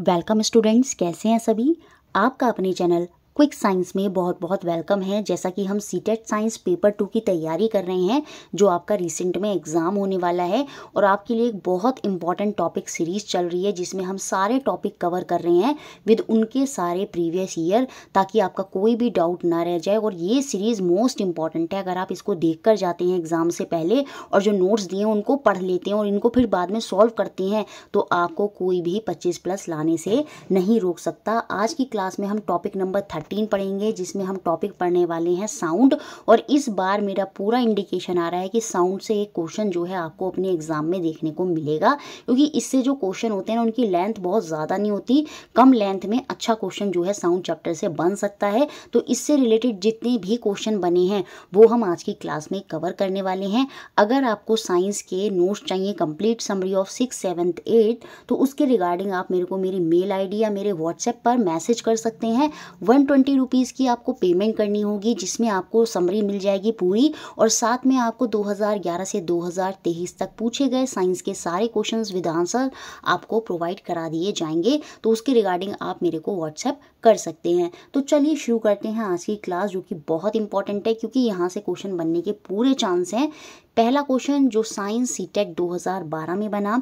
welcome students कैसे हैं सभी आपका अपने चैनल क्विक साइंस में बहुत बहुत वेलकम है जैसा कि हम CTET science paper two की तैयारी कर रहे हैं जो आपका रिसेंट में एग्ज़ाम होने वाला है और आपके लिए एक बहुत इंपॉर्टेंट टॉपिक सीरीज चल रही है जिसमें हम सारे टॉपिक कवर कर रहे हैं विद उनके सारे प्रीवियस ईयर ताकि आपका कोई भी डाउट ना रह जाए और ये सीरीज़ मोस्ट इंपॉर्टेंट है अगर आप इसको देख कर जाते हैं एग्ज़ाम से पहले और जो नोट्स दिए हैं उनको पढ़ लेते हैं और इनको फिर बाद में सॉल्व करते हैं तो आपको कोई भी पच्चीस प्लस लाने से नहीं रोक सकता आज की क्लास में हम टॉपिक नंबर थर्टी थर्टीन पढ़ेंगे जिसमें हम टॉपिक पढ़ने वाले हैं साउंड और इस बार मेरा पूरा इंडिकेशन आ रहा है कि साउंड से एक क्वेश्चन जो है आपको अपने एग्ज़ाम में देखने को मिलेगा क्योंकि इससे जो क्वेश्चन होते हैं ना उनकी लेंथ बहुत ज़्यादा नहीं होती कम लेंथ में अच्छा क्वेश्चन जो है साउंड चैप्टर से बन सकता है तो इससे रिलेटेड जितने भी क्वेश्चन बने हैं वो हम आज की क्लास में कवर करने वाले हैं अगर आपको साइंस के नोट्स चाहिए complete summary of six seventh eighth तो उसके रिगार्डिंग आप मेरे को मेरी मेल आईडी या मेरे व्हाट्सएप पर मैसेज कर सकते हैं वन ट्वेंटी रुपीज़ की आपको पेमेंट करनी होगी जिसमें आपको समरी मिल जाएगी पूरी और साथ में आपको 2011 से 2023 तक पूछे गए साइंस के सारे क्वेश्चन विद आंसर आपको प्रोवाइड करा दिए जाएंगे तो उसके रिगार्डिंग आप मेरे को व्हाट्सएप कर सकते हैं तो चलिए शुरू करते हैं आज की क्लास जो कि बहुत इंपॉर्टेंट है क्योंकि यहाँ से क्वेश्चन बनने के पूरे चांस हैं पहला क्वेश्चन जो साइंस सी टेक 2012 में बना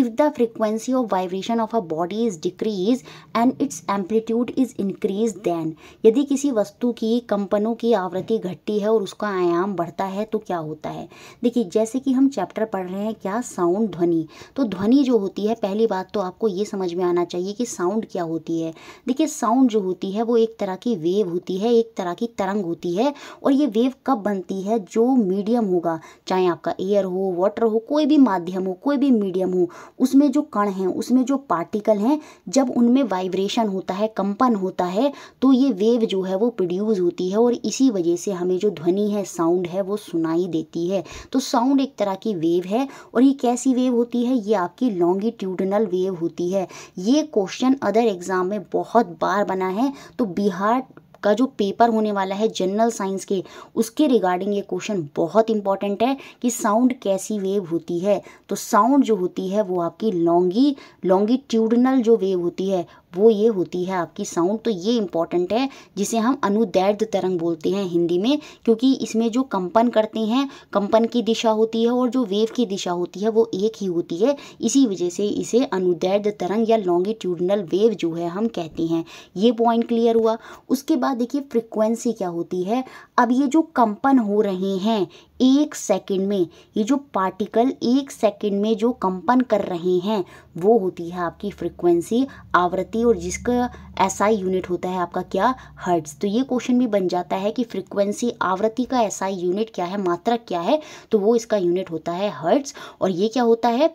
if the frequency of vibration of a body is decreased and its amplitude is increased then यदि किसी वस्तु की कंपनों की आवृत्ति घटती है और उसका आयाम बढ़ता है तो क्या होता है देखिए जैसे कि हम चैप्टर पढ़ रहे हैं क्या साउंड ध्वनि तो ध्वनि जो होती है पहली बात तो आपको ये समझ में आना चाहिए कि साउंड क्या होती है देखिए साउंड जो होती है वो एक तरह की वेव होती है एक तरह की तरंग होती है और ये वेव कब बनती है जो मीडियम होगा चाहे आपका एयर हो वाटर हो कोई भी माध्यम हो कोई भी मीडियम हो उसमें जो कण हैं उसमें जो पार्टिकल हैं जब उनमें वाइब्रेशन होता है कंपन होता है तो ये वेव जो है वो प्रोड्यूस होती है और इसी वजह से हमें जो ध्वनि है साउंड है वो सुनाई देती है तो साउंड एक तरह की वेव है और ये कैसी वेव होती है ये आपकी लॉन्गिट्यूडनल वेव होती है ये क्वेश्चन अदर एग्ज़ाम में बहुत बार बना है तो बिहार का जो पेपर होने वाला है जनरल साइंस के उसके रिगार्डिंग ये क्वेश्चन बहुत इंपॉर्टेंट है कि साउंड कैसी वेव होती है तो साउंड जो होती है वो आपकी लॉन्गी लॉन्गिट्यूडनल जो वेव होती है वो ये होती है आपकी साउंड तो ये इम्पॉर्टेंट है जिसे हम अनुदैर्ध तरंग बोलते हैं हिंदी में क्योंकि इसमें जो कंपन करते हैं कंपन की दिशा होती है और जो वेव की दिशा होती है वो एक ही होती है इसी वजह से इसे अनुदैर्ध तरंग या लॉन्गिट्यूडनल वेव जो है हम कहते हैं ये पॉइंट क्लियर हुआ उसके बाद देखिए फ्रिक्वेंसी क्या होती है अब ये जो कंपन हो रहे हैं एक सेकंड में ये जो पार्टिकल एक सेकंड में जो कंपन कर रहे हैं वो होती है आपकी फ्रिक्वेंसी आवृत्ति और जिसका एसआई यूनिट होता है आपका क्या हर्ट्स तो ये क्वेश्चन भी बन जाता है कि फ्रिक्वेंसी आवृत्ति का एसआई यूनिट क्या है मात्रक क्या है तो वो इसका यूनिट होता है हर्ट्स और ये क्या होता है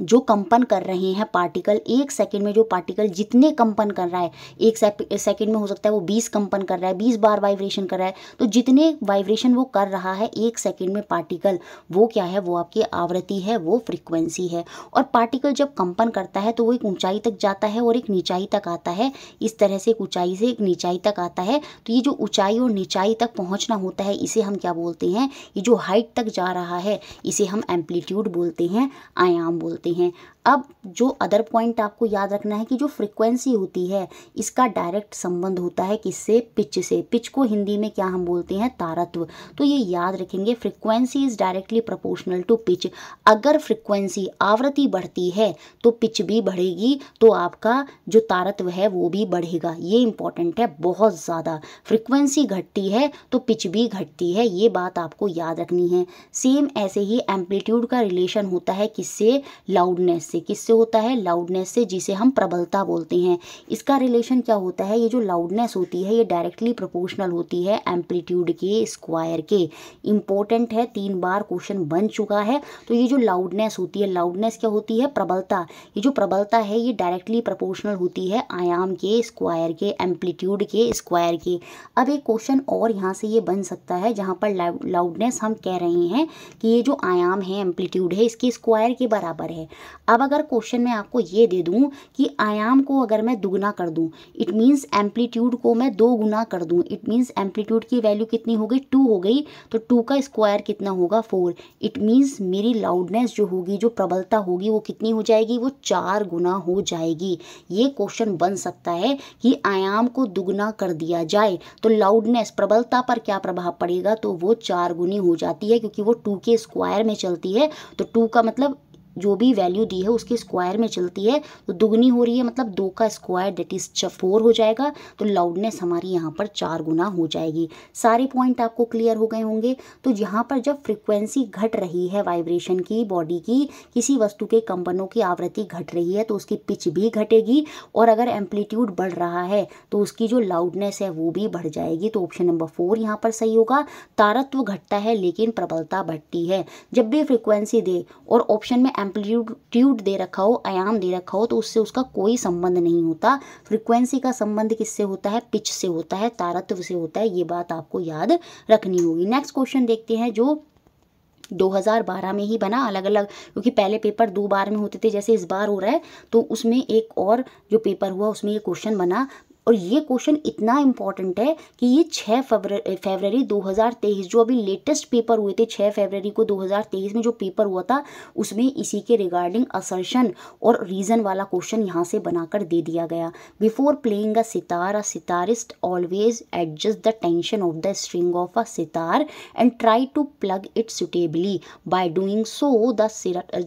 जो कंपन कर रहे हैं पार्टिकल एक सेकंड में जो पार्टिकल जितने कंपन कर रहा है एक सेकंड में हो सकता है वो बीस कंपन कर रहा है बीस बार वाइब्रेशन कर रहा है तो जितने वाइब्रेशन वो कर रहा है एक सेकंड में पार्टिकल वो क्या है वो आपकी आवृत्ति है वो फ्रिक्वेंसी है और पार्टिकल जब कंपन करता है तो वो एक ऊंचाई तक जाता है और एक निचाई तक आता है इस तरह से एक ऊंचाई से एक निचाई तक आता है तो ये जो ऊंचाई और निचाई तक पहुँचना होता है इसे हम क्या बोलते हैं ये जो हाइट तक जा रहा है इसे हम एम्पलीट्यूड बोलते हैं आयाम बोलते होते हैं अब जो अदर पॉइंट आपको याद रखना है कि जो फ्रिक्वेंसी होती है इसका डायरेक्ट संबंध होता है किससे पिच से पिच को हिंदी में क्या हम बोलते हैं तारत्व तो ये याद रखेंगे frequency is directly proportional to pitch अगर फ्रिक्वेंसी आवृत्ति बढ़ती है तो पिच भी बढ़ेगी तो आपका जो तारत्व है वो भी बढ़ेगा ये इंपॉर्टेंट है बहुत ज़्यादा फ्रिक्वेंसी घटती है तो पिच भी घटती है ये बात आपको याद रखनी है सेम ऐसे ही एम्पलीट्यूड का रिलेशन होता है किससे लाउडनेस से किससे होता है लाउडनेस से जिसे हम प्रबलता बोलते हैं इसका रिलेशन क्या होता है ये जो लाउडनेस होती है ये डायरेक्टली प्रोपोर्शनल होती है एम्पलीट्यूड के स्क्वायर के इम्पोर्टेंट है तीन बार क्वेश्चन बन चुका है तो ये जो लाउडनेस होती है लाउडनेस क्या होती है प्रबलता ये जो प्रबलता है ये डायरेक्टली प्रपोर्शनल होती है आयाम के स्क्वायर के एम्पलीट्यूड के स्क्वायर के अब एक क्वेश्चन और यहाँ से ये बन सकता है जहाँ पर लाउडनेस हम कह रहे हैं कि ये जो आयाम है एम्पलीट्यूड है इसके स्क्वायर के बराबर है है अब अगर क्वेश्चन में आपको ये दे दूँ कि आयाम को अगर मैं दुगना कर दूँ इट मीन्स एम्पलीट्यूड को मैं दो गुना कर दूँ इट मीन्स एम्पलीट्यूड की वैल्यू कितनी हो गई टू हो गई तो टू का स्क्वायर कितना होगा फोर इट मीन्स मेरी लाउडनेस जो होगी जो प्रबलता होगी वो कितनी हो जाएगी वो चार गुना हो जाएगी ये क्वेश्चन बन सकता है कि आयाम को दुगना कर दिया जाए तो लाउडनेस प्रबलता पर क्या प्रभाव पड़ेगा तो वो चार गुनी हो जाती है क्योंकि वो टू के स्क्वायर में चलती है तो टू का मतलब जो भी वैल्यू दी है उसके स्क्वायर में चलती है तो दुगनी हो रही है मतलब दो का स्क्वायर दैट इज फोर हो जाएगा तो लाउडनेस हमारी यहाँ पर चार गुना हो जाएगी सारे पॉइंट आपको क्लियर हो गए होंगे तो यहाँ पर जब फ्रिक्वेंसी घट रही है वाइब्रेशन की बॉडी की किसी वस्तु के कंपनों की आवृत्ति घट रही है तो उसकी पिच भी घटेगी और अगर एम्पलीट्यूड बढ़ रहा है तो उसकी जो लाउडनेस है वो भी बढ़ जाएगी तो ऑप्शन नंबर फोर यहाँ पर सही होगा तारत्व घटता है लेकिन प्रबलता बढ़ती है जब भी फ्रिक्वेंसी दे और ऑप्शन में एम्पलीट्यूड दे रखा हो आयाम दे रखा हो तो उससे उसका कोई संबंध नहीं होता फ्रिक्वेंसी का संबंध किससे होता है पिच से होता है तारत्व से होता है ये बात आपको याद रखनी होगी नेक्स्ट क्वेश्चन देखते हैं जो 2012 में ही बना अलग अलग क्योंकि पहले पेपर दो बार में होते थे जैसे इस बार हो रहा है तो उसमें एक और जो पेपर हुआ उसमें ये क्वेश्चन बना और ये क्वेश्चन इतना इम्पॉर्टेंट है कि ये छः फरवरी फरवरी 2023 जो अभी लेटेस्ट पेपर हुए थे छः फरवरी को 2023 में जो पेपर हुआ था उसमें इसी के रिगार्डिंग असर्शन और रीज़न वाला क्वेश्चन यहाँ से बनाकर दे दिया गया before playing a sitar a sitarist always adjust the tension of the string of a sitar and try to pluck it suitably by doing so the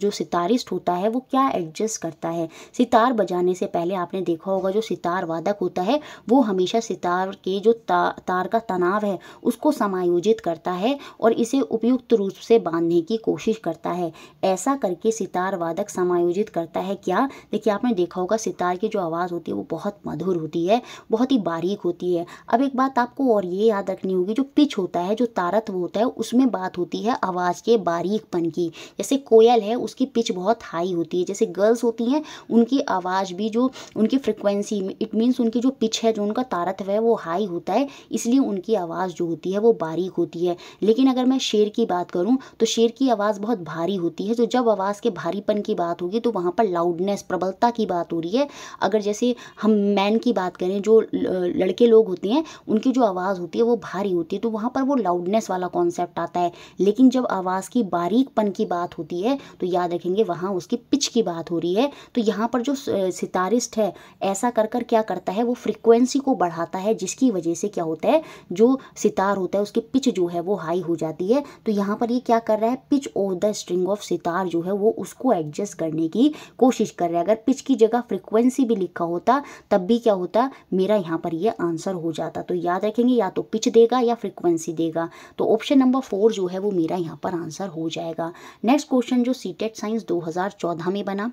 जो सितारिस्ट होता है वो क्या एडजस्ट करता है सितार बजाने से पहले आपने देखा होगा जो सितार वादक होता है है वो हमेशा सितार के जो ता, तार का तनाव है उसको समायोजित करता है और इसे उपयुक्त रूप से बांधने की कोशिश करता है ऐसा करके सितार वादक समायोजित करता है क्या देखिए आपने देखा होगा सितार की जो आवाज़ होती है वो बहुत मधुर होती है बहुत ही बारीक होती है अब एक बात आपको और ये याद रखनी होगी जो पिच होता है जो तारत्व होता है उसमें बात होती है आवाज़ के बारीकपन की जैसे कोयल है उसकी पिच बहुत हाई होती है जैसे गर्ल्स होती हैं उनकी आवाज़ भी जो उनकी फ्रिक्वेंसी इट मीन्स उनकी जो पिच है जो उनका तारत्व है वो हाई होता है इसलिए उनकी आवाज़ जो होती है वो बारीक होती है लेकिन अगर मैं शेर की बात करूँ तो शेर की आवाज़ बहुत भारी होती है तो जब आवाज़ के भारीपन की बात होगी तो वहाँ पर लाउडनेस प्रबलता की बात हो रही है अगर जैसे हम मैन की बात करें जो लड़के लोग होते हैं उनकी जो आवाज़ होती है वो भारी होती है तो वहाँ पर वो लाउडनेस वाला कॉन्सेप्ट आता है लेकिन जब आवाज़ की बारीकपन की बात होती है तो याद रखेंगे वहाँ उसकी पिच की बात हो रही है तो यहाँ पर जो सितारिस्ट है ऐसा कर कर क्या करता है वो फ्रिक्वेंसी को बढ़ाता है जिसकी वजह से क्या होता है जो सितार होता है उसकी पिच जो है वो हाई हो जाती है तो यहाँ पर ये क्या कर रहा है pitch of the string of sitar जो है वो उसको एडजस्ट करने की कोशिश कर रहा है अगर पिच की जगह फ्रिक्वेंसी भी लिखा होता तब भी क्या होता मेरा यहाँ पर ये आंसर हो जाता तो याद रखेंगे या तो पिच देगा या फ्रिक्वेंसी देगा तो ऑप्शन नंबर फोर जो है वो मेरा यहाँ पर आंसर हो जाएगा नेक्स्ट क्वेश्चन जो सीटेट साइंस 2014 में बना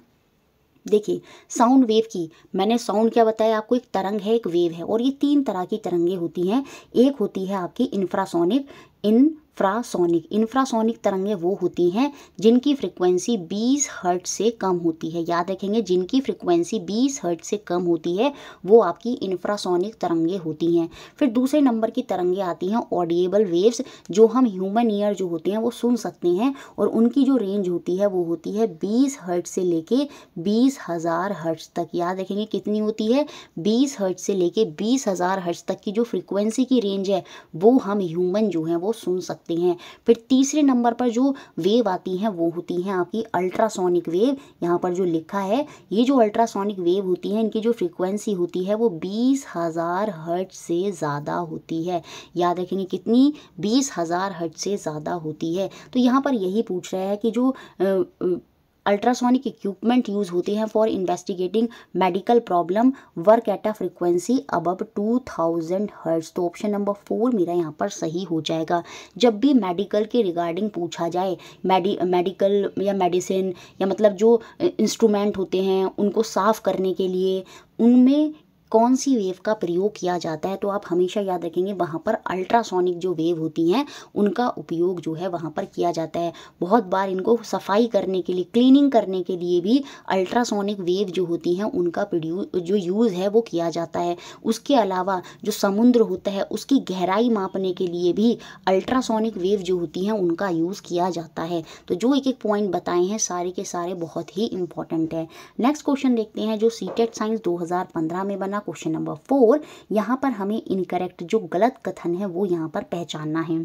देखिए साउंड वेव की मैंने साउंड क्या बताया आपको एक तरंग है एक वेव है और ये तीन तरह की तरंगे होती हैं एक होती है आपकी इंफ्रासोनिक इन फ्रासोनिक इंफ्रासोनिक तरंगें वो होती हैं जिनकी फ्रिक्वेंसी 20 हर्ट से कम होती है याद रखेंगे जिनकी फ्रिक्वेंसी 20 हर्ट से कम होती है वो आपकी इंफ्रासोनिक तरंगें होती हैं फिर दूसरे नंबर की तरंगें आती हैं ऑडिएबल वेव्स जो हम ह्यूमन ईयर जो होते हैं वो सुन सकते हैं और उनकी जो रेंज होती है वो होती है बीस हर्ट से लेके बीस हज़ार तक याद रखेंगे कितनी होती है बीस हर्ट से लेके बीस हज़ार तक की जो फ्रिक्वेंसी की रेंज है वो हम ह्यूमन जो हैं वो सुन सकते सकते हैं फिर तीसरे नंबर पर जो वेव आती हैं वो होती हैं आपकी अल्ट्रासोनिक वेव यहाँ पर जो लिखा है ये जो अल्ट्रासोनिक वेव होती है इनकी जो फ्रिक्वेंसी होती है वो बीस हज़ार हर्ट से ज़्यादा होती है याद रखेंगे कितनी बीस हज़ार हर्ट से ज़्यादा होती है तो यहाँ पर यही पूछ रहा है कि जो अल्ट्रासोनिक इक्विपमेंट यूज होते हैं for investigating medical problem work at a frequency above 2000 hertz तो ऑप्शन नंबर फोर मेरा यहाँ पर सही हो जाएगा जब भी मेडिकल के रिगार्डिंग पूछा जाए मेडिकल या मेडिसिन या मतलब जो इंस्ट्रूमेंट होते हैं उनको साफ़ करने के लिए उनमें कौन सी वेव का प्रयोग किया जाता है तो आप हमेशा याद रखेंगे वहाँ पर अल्ट्रासोनिक जो वेव होती हैं उनका उपयोग जो है वहाँ पर किया जाता है बहुत बार इनको सफाई करने के लिए क्लीनिंग करने के लिए भी अल्ट्रासोनिक वेव जो होती हैं उनका जो यूज़ है वो किया जाता है उसके अलावा जो समुद्र होता है उसकी गहराई मापने के लिए भी अल्ट्रासोनिक वेव जो होती हैं उनका यूज़ किया जाता है तो जो एक एक पॉइंट बताए हैं सारे के सारे बहुत ही इंपॉर्टेंट है नेक्स्ट क्वेश्चन देखते हैं जो सीटेट साइंस 2015 में बना क्वेश्चन नंबर फोर यहाँ पर हमें इनकरेक्ट जो गलत कथन है वो यहाँ पर पहचानना है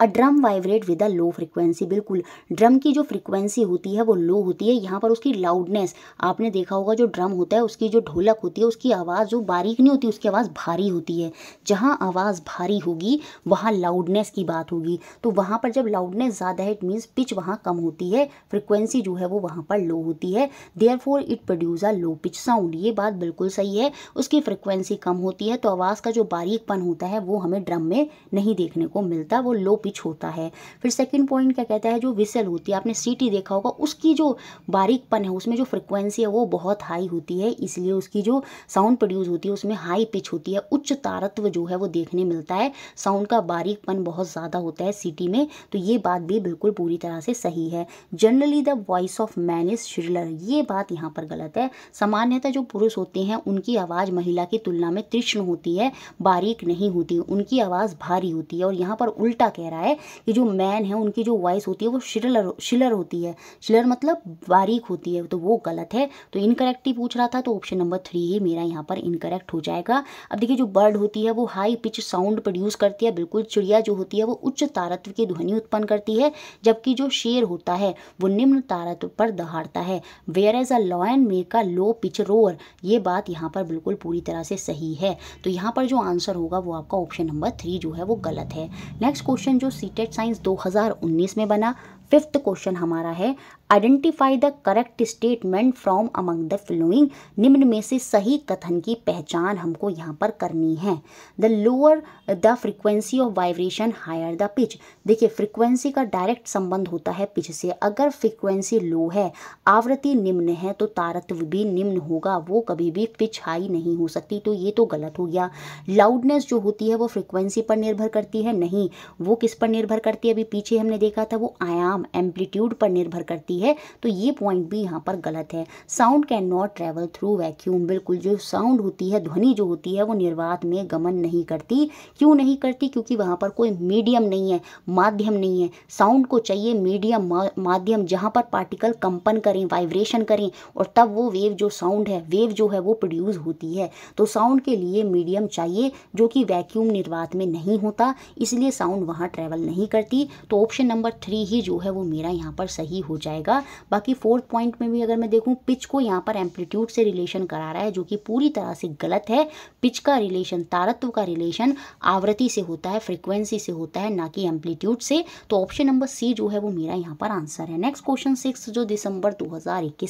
a drum vibrate with a low frequency बिल्कुल ड्रम की जो फ्रिक्वेंसी होती है वो लो होती है यहाँ पर उसकी लाउडनेस आपने देखा होगा जो ड्रम होता है उसकी जो ढोलक होती है उसकी आवाज़ जो बारीक नहीं होती उसकी आवाज़ भारी होती है जहाँ आवाज़ भारी होगी वहाँ लाउडनेस की बात होगी तो वहाँ पर जब लाउडनेस ज़्यादा है इट मीन्स पिच वहाँ कम होती है फ्रिक्वेंसी जो है वो वहाँ पर लो होती है therefore it produce a low pitch sound ये बात बिल्कुल सही है उसकी फ्रिक्वेंसी कम होती है तो आवाज़ का जो बारीकपन होता है वो हमें ड्रम में नहीं देखने को मिलता वो लो पिच होता है फिर सेकेंड पॉइंट क्या कहता है जो विसल होती है आपने सीटी देखा होगा उसकी जो बारीकपन है उसमें जो फ्रिक्वेंसी है वो बहुत हाई होती है इसलिए उसकी जो साउंड प्रोड्यूस होती है उसमें हाई पिच होती है उच्च तारत्व जो है वो देखने मिलता है साउंड का बारीकपन बहुत ज़्यादा होता है सिटी में तो ये बात भी बिल्कुल पूरी तरह से सही है generally the voice of man is shriller ये बात यहाँ पर गलत है सामान्यतः जो पुरुष होते हैं उनकी आवाज़ महिला की तुलना में तीक्ष्ण होती है बारीक नहीं होती उनकी आवाज़ भारी होती है और यहाँ पर उल्टा उल्टा कह रहा है कि जो मैन है उनकी जो वॉइस होती है वो शिलर शिलर होती है शिलर मतलब बारीक होती है तो वो गलत है तो इनकरेक्ट ही पूछ रहा था तो ऑप्शन नंबर थ्री ही मेरा यहाँ पर इनकरेक्ट हो जाएगा अब देखिए जो बर्ड होती है वो हाई पिच साउंड प्रोड्यूस करती है बिल्कुल चिड़िया जो होती है वो उच्च तारत्व की ध्वनि उत्पन्न करती है जबकि जो शेर होता है वो निम्न तारत्व पर दहाड़ता है whereas a lion make a low pitch roar ये बात यहाँ पर बिल्कुल पूरी तरह से सही है तो यहाँ पर जो आंसर होगा वो आपका ऑप्शन नंबर थ्री जो है वो गलत है नेक्स्ट क्वेश्चन जो सीटेट साइंस 2019 में बना फिफ्थ क्वेश्चन हमारा है identify the correct statement from among the following निम्न में से सही कथन की पहचान हमको यहाँ पर करनी है the lower the frequency of vibration higher the pitch देखिए फ्रिक्वेंसी का डायरेक्ट संबंध होता है पिच से अगर फ्रिक्वेंसी लो है आवृत्ति निम्न है तो तारत्व भी निम्न होगा वो कभी भी पिच हाई नहीं हो सकती तो ये तो गलत हो गया लाउडनेस जो होती है वो फ्रिक्वेंसी पर निर्भर करती है नहीं वो किस पर निर्भर करती है अभी पीछे हमने देखा था वो आयाम एम्पलीट्यूड पर निर्भर करती है तो ये पॉइंट भी यहाँ पर गलत है sound can not travel through vacuum बिल्कुल जो साउंड होती है ध्वनि जो होती है वो निर्वात में गमन नहीं करती क्यों नहीं करती क्योंकि वहाँ पर कोई मीडियम नहीं है माध्यम नहीं है साउंड को चाहिए मीडियम माध्यम जहाँ पर पार्टिकल कंपन करें वाइब्रेशन करें और तब वो वेव जो साउंड है वेव जो है वो प्रोड्यूस होती है तो साउंड के लिए मीडियम चाहिए जो कि वैक्यूम निर्वात में नहीं होता इसलिए साउंड वहाँ ट्रैवल नहीं करती तो ऑप्शन नंबर थ्री ही जो है वो मेरा यहाँ पर सही हो जाएगा बाकी फोर्थ पॉइंट में भी अगर मैं देखूँ पिच को यहाँ पर एम्पलीट्यूड से रिलेशन करा रहा है जो कि पूरी तरह से गलत है पिच का रिलेशन तारत्व का रिलेशन आवृत्ति से होता है फ्रिक्वेंसी से होता है ना कि एम्पलीट्यूड से तो ऑप्शन नंबर सी जो है वो मेरा यहाँ पर आंसर है नेक्स्ट क्वेश्चन सिक्स जो दिसंबर दो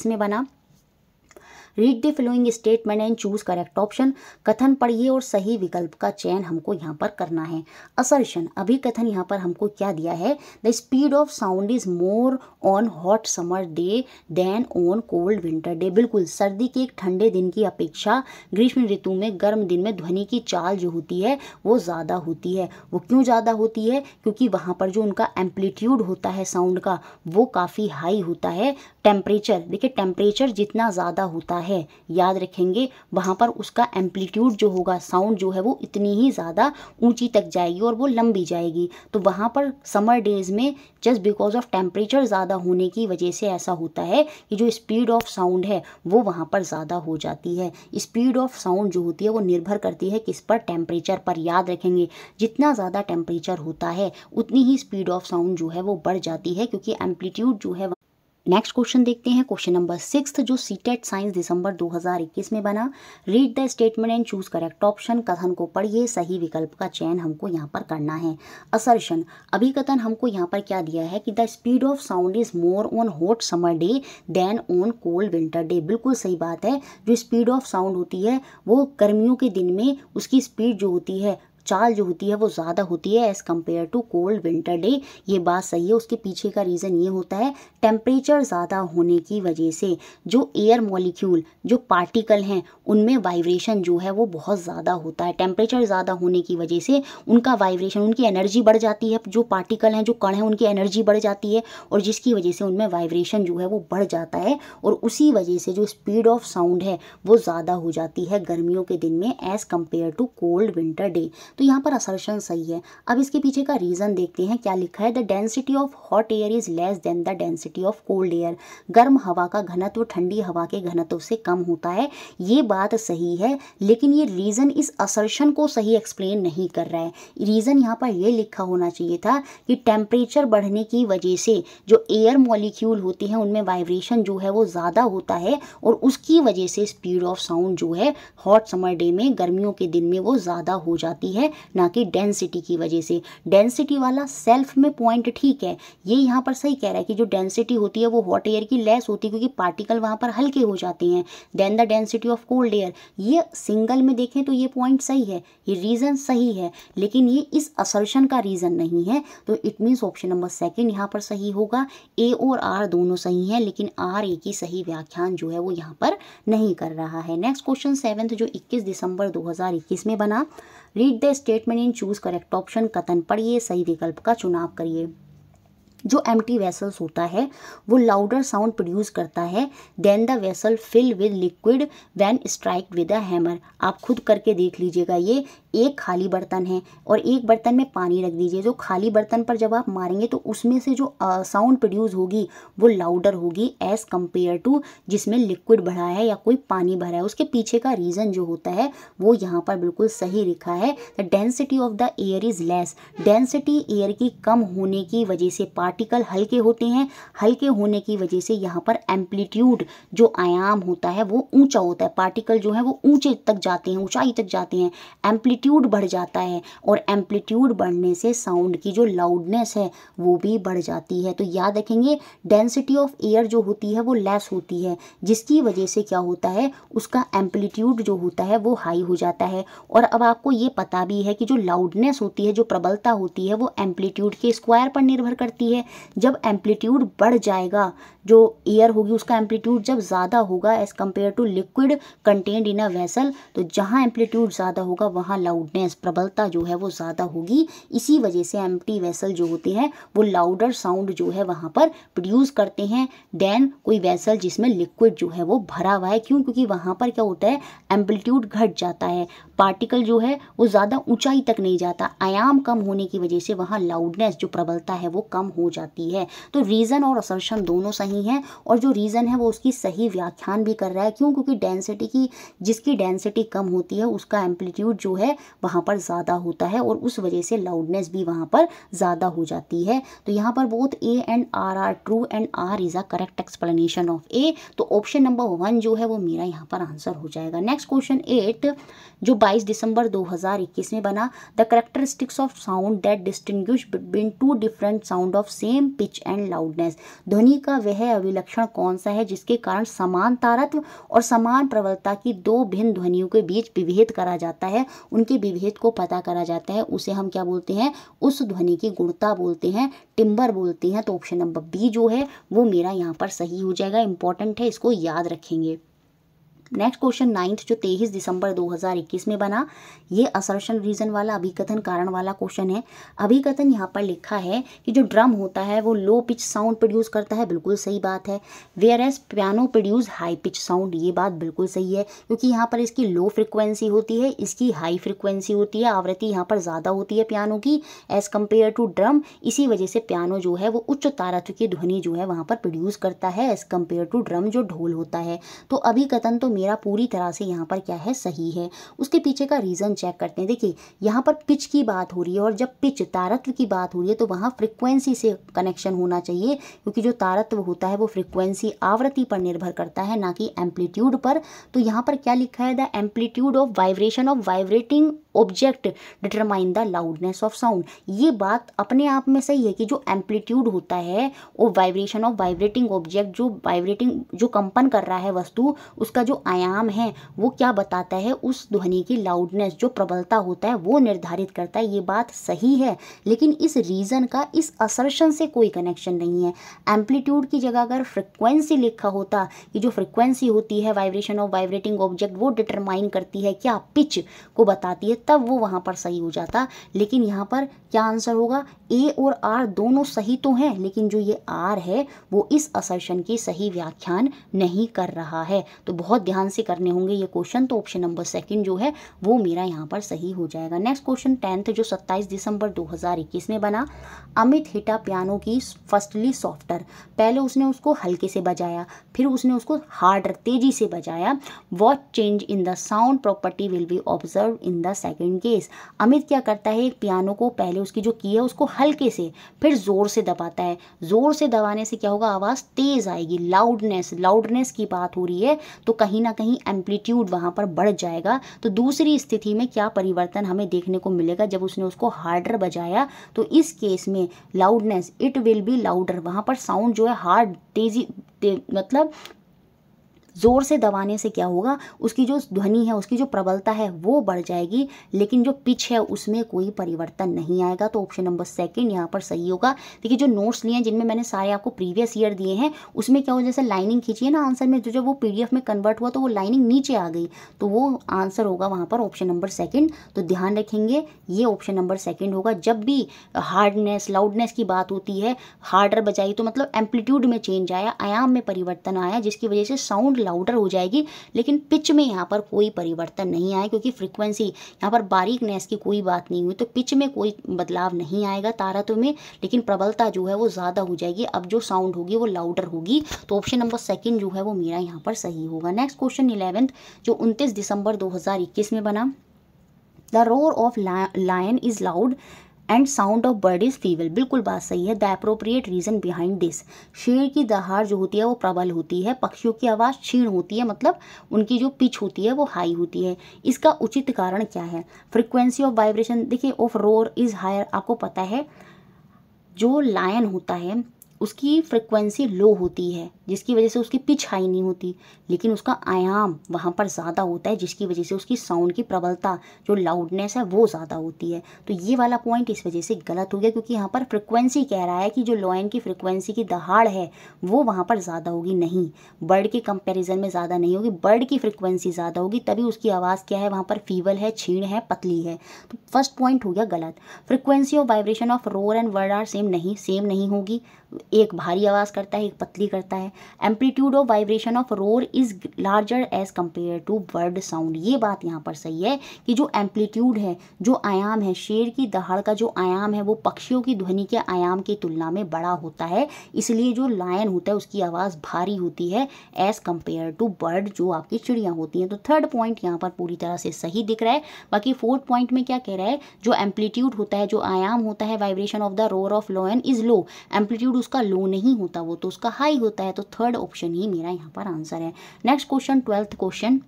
में बना read the following statement and choose correct option कथन पढ़िए और सही विकल्प का चयन हमको यहाँ पर करना है असर्शन अभी कथन यहाँ पर हमको क्या दिया है the speed of sound is more on hot summer day than on cold winter day बिल्कुल सर्दी के एक ठंडे दिन की अपेक्षा ग्रीष्म ऋतु में गर्म दिन में ध्वनि की चाल जो होती है वो ज़्यादा होती है वो क्यों ज़्यादा होती है क्योंकि वहाँ पर जो उनका एम्पलीट्यूड होता है साउंड का वो काफ़ी हाई होता है टेम्परेचर देखिए टेम्परेचर जितना ज़्यादा होता है याद रखेंगे वहाँ पर उसका एम्पलीट्यूड जो होगा साउंड जो है वो इतनी ही ज़्यादा ऊंची तक जाएगी और वो लंबी जाएगी तो वहाँ पर समर डेज़ में जस्ट बिकॉज ऑफ टेम्परेचर ज़्यादा होने की वजह से ऐसा होता है कि जो स्पीड ऑफ साउंड है वो वहाँ पर ज़्यादा हो जाती है स्पीड ऑफ साउंड जो होती है वो निर्भर करती है किस पर टेम्परेचर पर याद रखेंगे जितना ज़्यादा टेम्परेचर होता है उतनी ही स्पीड ऑफ साउंड जो है वो बढ़ जाती है क्योंकि एम्पलीट्यूड जो है नेक्स्ट क्वेश्चन देखते हैं क्वेश्चन नंबर सिक्स जो सीटेट साइंस दिसंबर 2021 में बना read the statement and choose correct option कथन को पढ़िए सही विकल्प का चयन हमको यहाँ पर करना है असर्शन अभी कथन हमको यहाँ पर क्या दिया है कि the speed of sound is more on hot summer day than on cold winter day बिल्कुल सही बात है जो स्पीड ऑफ साउंड होती है वो गर्मियों के दिन में उसकी स्पीड जो होती है चाल जो होती है वो ज़्यादा होती है as compare to cold winter day ये बात सही है उसके पीछे का रीज़न ये होता है टेम्परेचर ज़्यादा होने की वजह से जो एयर मॉलिक्यूल जो पार्टिकल हैं उनमें वाइब्रेशन जो है वो बहुत ज़्यादा होता है टेम्परेचर ज़्यादा होने की वजह से उनका वाइब्रेशन उनकी एनर्जी बढ़ जाती है जो पार्टिकल हैं जो कण हैं उनकी एनर्जी बढ़ जाती है और जिसकी वजह से उनमें वाइब्रेशन जो है वो बढ़ जाता है और उसी वजह से जो स्पीड ऑफ साउंड है वो ज़्यादा हो जाती है गर्मियों के दिन में as compare to cold winter day तो यहाँ पर असर्शन सही है अब इसके पीछे का रीज़न देखते हैं क्या लिखा है the density of hot air is less than the density of cold air गर्म हवा का घनत्व ठंडी हवा के घनत्व से कम होता है ये बात सही है लेकिन ये रीज़न इस असर्शन को सही एक्सप्लेन नहीं कर रहा है रीज़न यहाँ पर यह लिखा होना चाहिए था कि टेम्परेचर बढ़ने की वजह से जो एयर मॉलिक्यूल होते हैं उनमें वाइब्रेशन जो है वो ज़्यादा होता है और उसकी वजह से स्पीड ऑफ साउंड जो है हॉट समर डे में गर्मियों के दिन में वो ज़्यादा हो जाती है है ना कि डेंसिटी की वजह से डेंसिटी वाला सेल्फ में पॉइंट ठीक है ये यहाँ पर सही कह रहा है कि जो डेंसिटी होती है वो हॉट एयर की लेस होती है क्योंकि पार्टिकल वहाँ पर हल्के हो जाते हैं than the density of cold air ये सिंगल में देखें तो ये पॉइंट सही है ये रीज़न सही है लेकिन ये इस असर्शन का रीज़न नहीं है तो it means option number second यहाँ पर सही होगा ए और आर दोनों सही हैं लेकिन आर ए की सही व्याख्यान जो है वो यहाँ पर नहीं कर रहा है नेक्स्ट क्वेश्चन सेवेंथ जो इक्कीस दिसंबर दो में बना read the statement in choose correct option कथन पढ़िए सही विकल्प का चुनाव करिए जो एम टी वेसल्स होता है वो लाउडर साउंड प्रोड्यूस करता है then the vessel fill with liquid when strike with a hammer आप खुद करके देख लीजिएगा ये एक खाली बर्तन है और एक बर्तन में पानी रख दीजिए जो खाली बर्तन पर जब आप मारेंगे तो उसमें से जो साउंड प्रोड्यूस होगी वो लाउडर होगी एज़ कम्पेयर टू जिसमें लिक्विड भरा है या कोई पानी भरा है उसके पीछे का रीज़न जो होता है वो यहाँ पर बिल्कुल सही लिखा है the density of the air is less density air की कम होने की वजह से पार्टिकल हल्के होते हैं हल्के होने की वजह से यहाँ पर एम्पलीट्यूड जो आयाम होता है वो ऊंचा होता है पार्टिकल जो है वो ऊंचे तक जाते हैं ऊंचाई तक जाते हैं एम्पलीट्यूड एम्पलीट्यूड बढ़ जाता है और एम्पलीट्यूड बढ़ने से साउंड की जो लाउडनेस है वो भी बढ़ जाती है तो याद रखेंगे डेंसिटी ऑफ एयर जो होती है वो लेस होती है जिसकी वजह से क्या होता है उसका एम्पलीट्यूड जो होता है वो हाई हो जाता है और अब आपको ये पता भी है कि जो लाउडनेस होती है जो प्रबलता होती है वो एम्पलीट्यूड के स्क्वायर पर निर्भर करती है जब एम्पलीट्यूड बढ़ जाएगा जो एयर होगी उसका एम्पलीट्यूड जब ज़्यादा होगा as compare to liquid content in a vessel तो जहाँ एम्पलीट्यूड ज़्यादा होगा वहाँ लाउड लाउडनेस प्रबलता जो है वो ज़्यादा होगी इसी वजह से एम वेसल जो होते हैं वो लाउडर साउंड जो है वहाँ पर प्रोड्यूस करते हैं देन कोई वेसल जिसमें लिक्विड जो है वो भरा हुआ है क्यों क्योंकि वहाँ पर क्या होता है एम्पलीट्यूड घट जाता है पार्टिकल जो है वो ज़्यादा ऊंचाई तक नहीं जाता आयाम कम होने की वजह से वहाँ लाउडनेस जो प्रबलता है वो कम हो जाती है तो रीज़न और असर्शन दोनों सही हैं और जो रीज़न है वो उसकी सही व्याख्यान भी कर रहा है क्यों क्योंकि डेंसिटी की जिसकी डेंसिटी कम होती है उसका एम्पलीट्यूड जो है वहाँ पर ज़्यादा होता है और उस वजह से लाउडनेस भी वहाँ पर ज़्यादा हो जाती है तो यहाँ पर both A and R R true and R is a correct explanation of A तो ऑप्शन नंबर वन जो है वो मेरा यहाँ पर आंसर हो जाएगा नेक्स्ट क्वेश्चन एट जो 22 दिसंबर 2021 में बना the characteristics of sound that distinguish between two different sound of same pitch and loudness ध्वनि का वह अभिलक्षण कौन सा है जिसके कारण समान तारत्व और समान प्रबलता की दो भिन्न ध्वनियों के बीच विभेद करा जाता है उनके विभेद को पता करा जाता है उसे हम क्या बोलते हैं उस ध्वनि की गुणता बोलते हैं टिम्बर बोलते हैं तो ऑप्शन नंबर बी जो है वो मेरा यहाँ पर सही हो जाएगा इंपॉर्टेंट है इसको याद रखेंगे नेक्स्ट क्वेश्चन नाइन्थ जो तेईस दिसंबर 2021 में बना ये असर्शन रीजन वाला अभिकथन कारण वाला क्वेश्चन है अभिकथन यहाँ पर लिखा है कि जो ड्रम होता है वो लो पिच साउंड प्रोड्यूस करता है बिल्कुल सही बात है whereas piano produce high pitch sound ये बात बिल्कुल सही है क्योंकि यहाँ पर इसकी लो फ्रिक्वेंसी होती है इसकी हाई फ्रिक्वेंसी होती है आवृत्ति यहाँ पर ज़्यादा होती है पियानो की एज़ कम्पेयर टू ड्रम इसी वजह से पियानो जो है वो उच्च तारत्व की ध्वनि जो है वहाँ पर प्रोड्यूस करता है एज़ कम्पेयर टू ड्रम जो ढोल होता है तो अभिकथन तो मेरा मेरा पूरी तरह से यहाँ पर क्या है सही है उसके पीछे का रीज़न चेक करते हैं देखिए यहाँ पर पिच की बात हो रही है और जब पिच तारत्व की बात हो रही है तो वहाँ फ्रिक्वेंसी से कनेक्शन होना चाहिए क्योंकि जो तारत्व होता है वो फ्रिक्वेंसी आवृत्ति पर निर्भर करता है ना कि एम्पलीट्यूड पर तो यहाँ पर क्या लिखा है the amplitude of vibration of vibrating object determine the loudness of sound ये बात अपने आप में सही है कि जो एम्पलीट्यूड होता है वो वाइब्रेशन ऑफ वाइब्रेटिंग ऑब्जेक्ट जो वाइब्रेटिंग जो कंपन कर रहा है वस्तु उसका जो आयाम है वो क्या बताता है उस ध्वनि की लाउडनेस जो प्रबलता होता है वो निर्धारित करता है ये बात सही है लेकिन इस रीज़न का इस असर्शन से कोई कनेक्शन नहीं है एम्पलीट्यूड की जगह अगर फ्रिक्वेंसी लिखा होता कि जो फ्रिक्वेंसी होती है वाइब्रेशन ऑफ वाइब्रेटिंग ऑब्जेक्ट वो डिटरमाइन करती है क्या पिच को बताती है तब वो वहाँ पर सही हो जाता लेकिन यहाँ पर क्या आंसर होगा ए और आर दोनों सही तो हैं लेकिन जो ये आर है वो इस असर्शन की सही व्याख्यान नहीं कर रहा है तो बहुत ध्यान ध्यान से करने होंगे ये क्वेश्चन तो ऑप्शन नंबर सेकंड जो है वो मेरा यहाँ पर सही हो जाएगा नेक्स्ट क्वेश्चन टेंथ जो 27 दिसंबर 2021 में बना अमित हिटा पियानो की फर्स्टली सॉफ्टर पहले उसने उसको हल्के से बजाया फिर उसने उसको हार्डर तेजी से बजाया what change in the sound property will be observe in the second case Amit क्या करता है पियानो को पहले उसकी जो की है उसको हल्के से फिर ज़ोर से दबाता है ज़ोर से दबाने से क्या होगा आवाज़ तेज़ आएगी लाउडनेस लाउडनेस की बात हो रही है तो कहीं ना कहीं एम्पलीट्यूड वहां पर बढ़ जाएगा तो दूसरी स्थिति में क्या परिवर्तन हमें देखने को मिलेगा जब उसने उसको हार्डर बजाया तो इस केस में loudness it will be louder वहां पर साउंड जो है हार्ड तेज़ी ते, मतलब ज़ोर से दबाने से क्या होगा उसकी जो ध्वनि है उसकी जो प्रबलता है वो बढ़ जाएगी लेकिन जो पिच है उसमें कोई परिवर्तन नहीं आएगा तो ऑप्शन नंबर सेकेंड यहाँ पर सही होगा देखिए जो नोट्स लिए हैं जिनमें मैंने सारे आपको प्रीवियस ईयर दिए हैं उसमें क्या हो जैसे लाइनिंग खींची है ना आंसर में जो जब वो पी में कन्वर्ट हुआ तो वो लाइनिंग नीचे आ गई तो वो आंसर होगा वहाँ पर ऑप्शन नंबर सेकेंड तो ध्यान रखेंगे ये ऑप्शन नंबर सेकेंड होगा जब भी हार्डनेस लाउडनेस की बात होती है हार्डर बजाई तो मतलब एम्पलीट्यूड में चेंज आया आयाम में परिवर्तन आया जिसकी वजह से साउंड लाउडर हो जाएगी लेकिन पिच में यहाँ पर कोई परिवर्तन नहीं आया क्योंकि फ्रिक्वेंसी यहाँ पर बारीकनेस की कोई बात नहीं हुई तो पिच में कोई बदलाव नहीं आएगा तारतव्य में लेकिन प्रबलता जो है वो ज़्यादा हो जाएगी अब जो साउंड होगी वो लाउडर होगी तो ऑप्शन नंबर सेकेंड जो है वो मेरा यहाँ पर सही होगा नेक्स्ट क्वेश्चन इलेवेंथ जो उनतीस दिसंबर दो में बना the roar of lion is loud and sound of bird is feeble बिल्कुल बात सही है the appropriate reason behind this शेर की दहाड़ जो होती है वो प्रबल होती है पक्षियों की आवाज़ क्षीण होती है मतलब उनकी जो पिच होती है वो हाई होती है इसका उचित कारण क्या है फ्रिक्वेंसी ऑफ वाइब्रेशन देखिए ऑफ रोर इज़ हायर आपको पता है जो लायन होता है उसकी फ्रिक्वेंसी लो होती है जिसकी वजह से उसकी पिच हाई नहीं होती लेकिन उसका आयाम वहाँ पर ज़्यादा होता है जिसकी वजह से उसकी साउंड की प्रबलता जो लाउडनेस है वो ज़्यादा होती है तो ये वाला पॉइंट इस वजह से गलत हो गया क्योंकि यहाँ पर फ्रिक्वेंसी कह रहा है कि जो लॉयन की फ्रिक्वेंसी की दहाड़ है वो वहाँ पर ज़्यादा होगी नहीं बर्ड के कंपेरिजन में ज़्यादा नहीं होगी बर्ड की फ्रिक्वेंसी ज़्यादा होगी तभी उसकी आवाज़ क्या है वहाँ पर फीवल है छीण है पतली है तो फर्स्ट पॉइंट हो गया गलत frequency of vibration of roar and bird are same नहीं सेम नहीं होगी एक भारी आवाज़ करता है एक पतली करता है amplitude of vibration of roar is larger as compare to bird sound ये बात यहाँ पर सही है कि जो एम्पलीट्यूड है जो आयाम है शेर की दहाड़ का जो आयाम है वो पक्षियों की ध्वनि के आयाम की तुलना में बड़ा होता है इसलिए जो लायन होता है उसकी आवाज़ भारी होती है एज़ कम्पेयर टू बर्ड जो आपकी चिड़ियाँ होती हैं तो थर्ड पॉइंट यहाँ पर पूरी तरह से सही दिख रहा है बाकी फोर्थ पॉइंट में क्या कह रहा है जो एम्पलीट्यूड होता है जो आयाम होता है vibration of the roar of lion is low amplitude उसका लो नहीं होता वो तो उसका हाई होता है तो थर्ड ऑप्शन ही मेरा यहाँ पर आंसर है नेक्स्ट क्वेश्चन ट्वेल्थ क्वेश्चन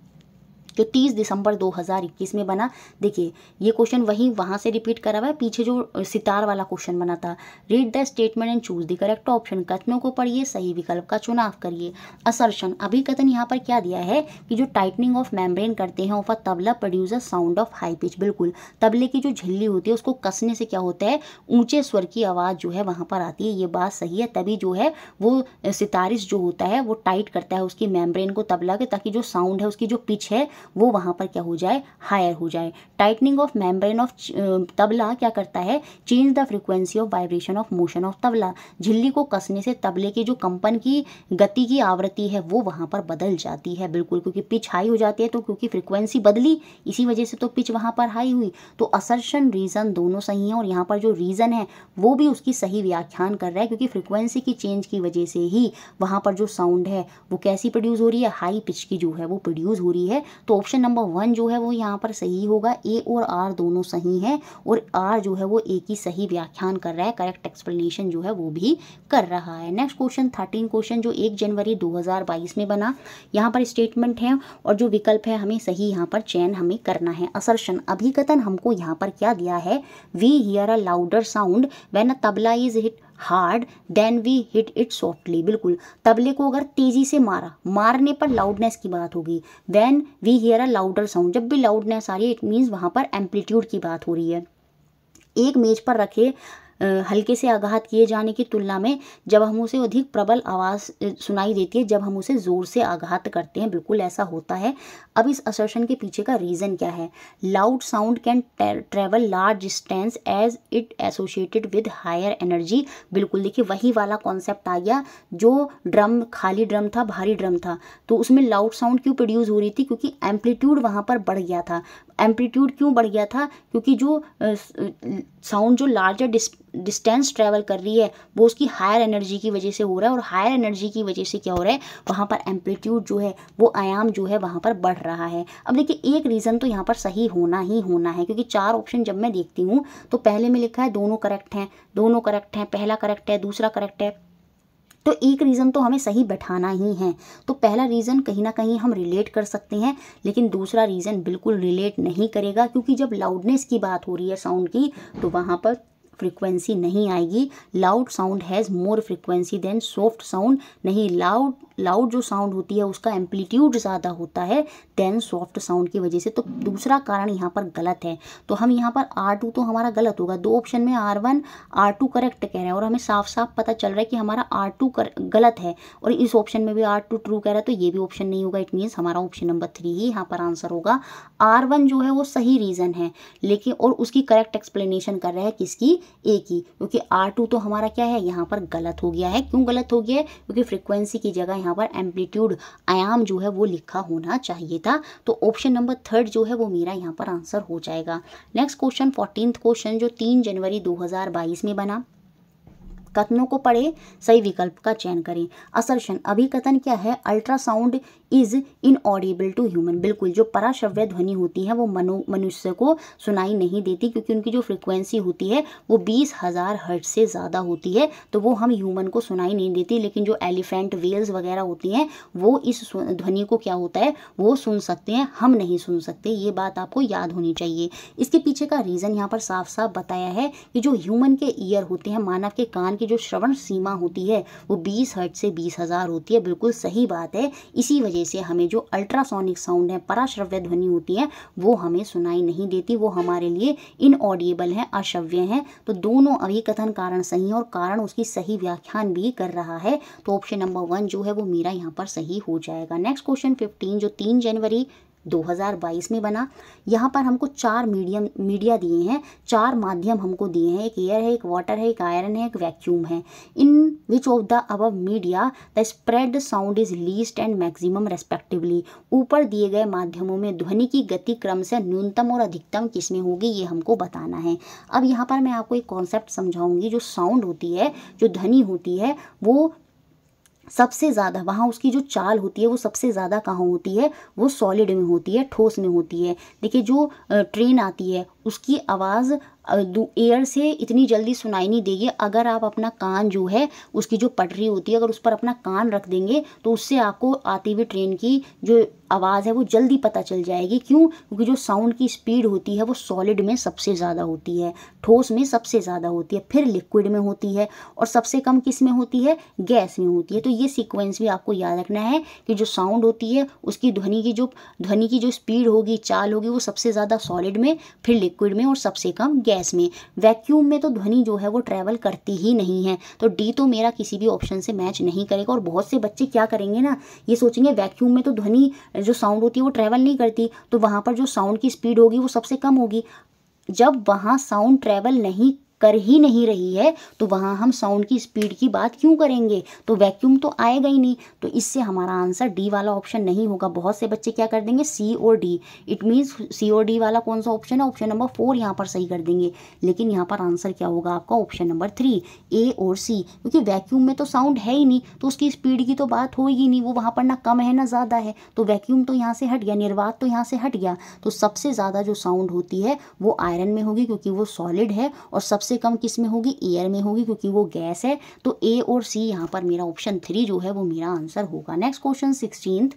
जो 30 दिसंबर 2021 में बना देखिए ये क्वेश्चन वही वहाँ से रिपीट करा हुआ है पीछे जो सितार वाला क्वेश्चन बना था read the statement and choose the correct option कथनों को पढ़िए सही विकल्प का चुनाव करिए असर्शन अभी कथन यहाँ पर क्या दिया है कि जो टाइटनिंग ऑफ मेम्ब्रेन करते हैं of a tabla produce a sound of high pitch बिल्कुल तबले की जो झिल्ली होती है उसको कसने से क्या होता है ऊंचे स्वर की आवाज़ जो है वहाँ पर आती है ये बात सही है तभी जो है वो सितारिस जो होता है वो टाइट करता है उसकी मेम्ब्रेन को तबला के ताकि जो साउंड है उसकी जो पिच है वो वहाँ पर क्या हो जाए हायर हो जाए tightening of membrane of tabla क्या करता है change the frequency of vibration of motion of tabla झिल्ली को कसने से तबले की जो कंपन की गति की आवृत्ति है वो वहाँ पर बदल जाती है बिल्कुल क्योंकि पिच हाई हो जाती है तो क्योंकि फ्रिक्वेंसी बदली इसी वजह से तो पिच वहाँ पर हाई हुई तो असर्शन रीज़न दोनों सही हैं और यहाँ पर जो रीज़न है वो भी उसकी सही व्याख्यान कर रहा है क्योंकि फ्रिक्वेंसी की चेंज की वजह से ही वहाँ पर जो साउंड है वो कैसी प्रोड्यूस हो रही है हाई पिच की जो है वो प्रोड्यूस हो रही है तो ऑप्शन नंबर वन जो है वो यहाँ पर सही होगा ए और आर दोनों सही हैं और आर जो है वो ए की सही व्याख्यान कर रहा है करेक्ट एक्सप्लेनेशन जो है वो भी कर रहा है नेक्स्ट क्वेश्चन थर्टीन क्वेश्चन जो एक जनवरी दो में बना यहाँ पर स्टेटमेंट है और जो विकल्प है हमें सही यहाँ पर चयन हमें करना है असरशन अभिकतन हमको यहाँ पर क्या दिया है we hear a louder sound when a tabla is hit hard then we hit it softly बिल्कुल तबले को अगर तेज़ी से मारा मारने पर लाउडनेस की बात होगी then we hear a louder sound जब भी लाउडनेस आ रही है इट मीन्स वहाँ पर एम्पलीट्यूड की बात हो रही है एक मेज पर रखे हल्के से आघात किए जाने की तुलना में जब हम उसे अधिक प्रबल आवाज़ सुनाई देती है जब हम उसे ज़ोर से आघात करते हैं बिल्कुल ऐसा होता है अब इस असर्शन के पीछे का रीज़न क्या है loud sound can travel large distance as it associated with higher energy बिल्कुल देखिए वही वाला कॉन्सेप्ट आ गया जो ड्रम खाली ड्रम था भारी ड्रम था तो उसमें लाउड साउंड क्यों प्रोड्यूस हो रही थी क्योंकि एम्पलीट्यूड वहाँ पर बढ़ गया था एम्पलीट्यूड क्यों बढ़ गया था क्योंकि जो साउंड जो लार्जर डिस्टेंस ट्रैवल कर रही है वो उसकी हायर एनर्जी की वजह से हो रहा है और हायर एनर्जी की वजह से क्या हो रहा है वहाँ पर एम्पलीट्यूड जो है वो आयाम जो है वहाँ पर बढ़ रहा है अब देखिए एक रीज़न तो यहाँ पर सही होना ही होना है क्योंकि चार ऑप्शन जब मैं देखती हूँ तो पहले में लिखा है दोनों करेक्ट हैं दोनों करेक्ट हैं पहला करेक्ट है दूसरा करेक्ट है तो एक रीज़न तो हमें सही बैठाना ही है तो पहला रीज़न कहीं ना कहीं हम रिलेट कर सकते हैं लेकिन दूसरा रीज़न बिल्कुल रिलेट नहीं करेगा क्योंकि जब लाउडनेस की बात हो रही है साउंड की तो वहाँ पर फ्रीक्वेंसी नहीं आएगी loud sound has more frequency than soft sound नहीं लाउड लाउड जो साउंड होती है उसका एम्पलीट्यूड ज़्यादा होता है देन सॉफ्ट साउंड की वजह से तो दूसरा कारण यहाँ पर गलत है तो हम यहाँ पर आर टू तो हमारा गलत होगा दो ऑप्शन में R one R two correct कह रहे हैं और हमें साफ साफ पता चल रहा है कि हमारा आर टू गलत है और इस ऑप्शन में भी आर टू ट्रू कह रहा है तो ये भी ऑप्शन नहीं होगा इट मीन्स हमारा ऑप्शन नंबर थ्री ही यहाँ पर आंसर होगा आर वन जो है वो सही रीज़न है लेकिन और उसकी करेक्ट एक्सप्लेनेशन कर रहा है किसकी ए की क्योंकि आर टू तो हमारा क्या है यहाँ पर गलत हो गया है क्यों गलत हो गया है क्योंकि फ्रिक्वेंसी की जगह यहाँ पर एम्पलीट्यूड आयाम जो है वो लिखा होना चाहिए था तो ऑप्शन नंबर थर्ड जो है वो मेरा यहाँ पर आंसर हो जाएगा नेक्स्ट क्वेश्चन फोर्टीन क्वेश्चन जो तीन जनवरी दो में बना कथनों को पढ़े सही विकल्प का चयन करें असर्शन अभिकथन क्या है ultrasound is inaudible to human बिल्कुल जो पराश्रव्य ध्वनि होती है वो मनो मनुष्य को सुनाई नहीं देती क्योंकि उनकी जो फ्रिक्वेंसी होती है वो बीस हज़ार हर्ट से ज़्यादा होती है तो वो हम ह्यूमन को सुनाई नहीं देती लेकिन जो एलिफेंट वेल्स वगैरह होती हैं वो इस ध्वनि को क्या होता है वो सुन सकते हैं हम नहीं सुन सकते ये बात आपको याद होनी चाहिए इसके पीछे का रीज़न यहाँ पर साफ साफ बताया है कि जो ह्यूमन के ईयर होते हैं मानव के कान की जो श्रवण सीमा होती है वो बीस हर्ट से बीस हज़ार होती है बिल्कुल सही बात है इसी वजह वजह से हमें जो अल्ट्रासोनिक साउंड है पराश्रव्य ध्वनि होती है वो हमें सुनाई नहीं देती वो हमारे लिए इनऑडिएबल है अश्रव्य है तो दोनों अभी कथन कारण सही और कारण उसकी सही व्याख्यान भी कर रहा है तो ऑप्शन नंबर वन जो है वो मेरा यहाँ पर सही हो जाएगा नेक्स्ट क्वेश्चन फिफ्टीन जो तीन जनवरी 2022 में बना यहाँ पर हमको चार मीडियम मीडिया दिए हैं चार माध्यम हमको दिए हैं एक एयर है एक वाटर है एक आयरन है एक वैक्यूम है in which of the above media the spread sound is least and maximum respectively ऊपर दिए गए माध्यमों में ध्वनि की गति क्रम से न्यूनतम और अधिकतम किसमें होगी ये हमको बताना है अब यहाँ पर मैं आपको एक कॉन्सेप्ट समझाऊंगी जो साउंड होती है जो ध्वनि होती है वो सबसे ज़्यादा वहाँ उसकी जो चाल होती है वो सबसे ज़्यादा कहाँ होती है वो सॉलिड में होती है ठोस में होती है देखिए जो ट्रेन आती है उसकी आवाज़ एयर से इतनी जल्दी सुनाई नहीं देगी अगर आप अपना कान जो है उसकी जो पटरी होती है अगर उस पर अपना कान रख देंगे तो उससे आपको आती हुई ट्रेन की जो आवाज़ है वो जल्दी पता चल जाएगी क्यों क्योंकि जो साउंड की स्पीड होती है वो सॉलिड में सबसे ज़्यादा होती है ठोस में सबसे ज़्यादा होती है फिर लिक्विड में होती है और सबसे कम किस में होती है गैस में होती है तो ये सीक्वेंस भी आपको याद रखना है कि जो साउंड होती है उसकी ध्वनि की जो ध्वनि की जो स्पीड होगी चाल होगी वो सबसे ज़्यादा सॉलिड में फिर लिक्विड में और सबसे कम गैस गैस में वैक्यूम में तो ध्वनि जो है वो ट्रैवल करती ही नहीं है तो डी तो मेरा किसी भी ऑप्शन से मैच नहीं करेगा और बहुत से बच्चे क्या करेंगे ना ये सोचेंगे वैक्यूम में तो ध्वनि जो साउंड होती है वो ट्रैवल नहीं करती तो वहाँ पर जो साउंड की स्पीड होगी वो सबसे कम होगी जब वहाँ साउंड ट्रैवल नहीं कर ही नहीं रही है तो वहाँ हम साउंड की स्पीड की बात क्यों करेंगे तो वैक्यूम तो आएगा ही नहीं तो इससे हमारा आंसर डी वाला ऑप्शन नहीं होगा बहुत से बच्चे क्या कर देंगे सी और डी इट मीन्स सी और डी वाला कौन सा ऑप्शन है ऑप्शन नंबर फोर यहाँ पर सही कर देंगे लेकिन यहाँ पर आंसर क्या होगा आपका ऑप्शन नंबर थ्री ए और सी क्योंकि वैक्यूम में तो साउंड है ही नहीं तो उसकी स्पीड की तो बात होगी नहीं वो वहाँ पर ना कम है ना ज़्यादा है तो वैक्यूम तो यहाँ से हट गया निर्वात तो यहाँ से हट गया तो सबसे ज़्यादा जो साउंड होती है वो आयरन में होगी क्योंकि वो सॉलिड है और सबसे सबसे कम किस में होगी एयर में होगी क्योंकि वो गैस है तो ए और सी यहाँ पर मेरा ऑप्शन थ्री जो है वो मेरा आंसर होगा नेक्स्ट क्वेश्चन सिक्सटीन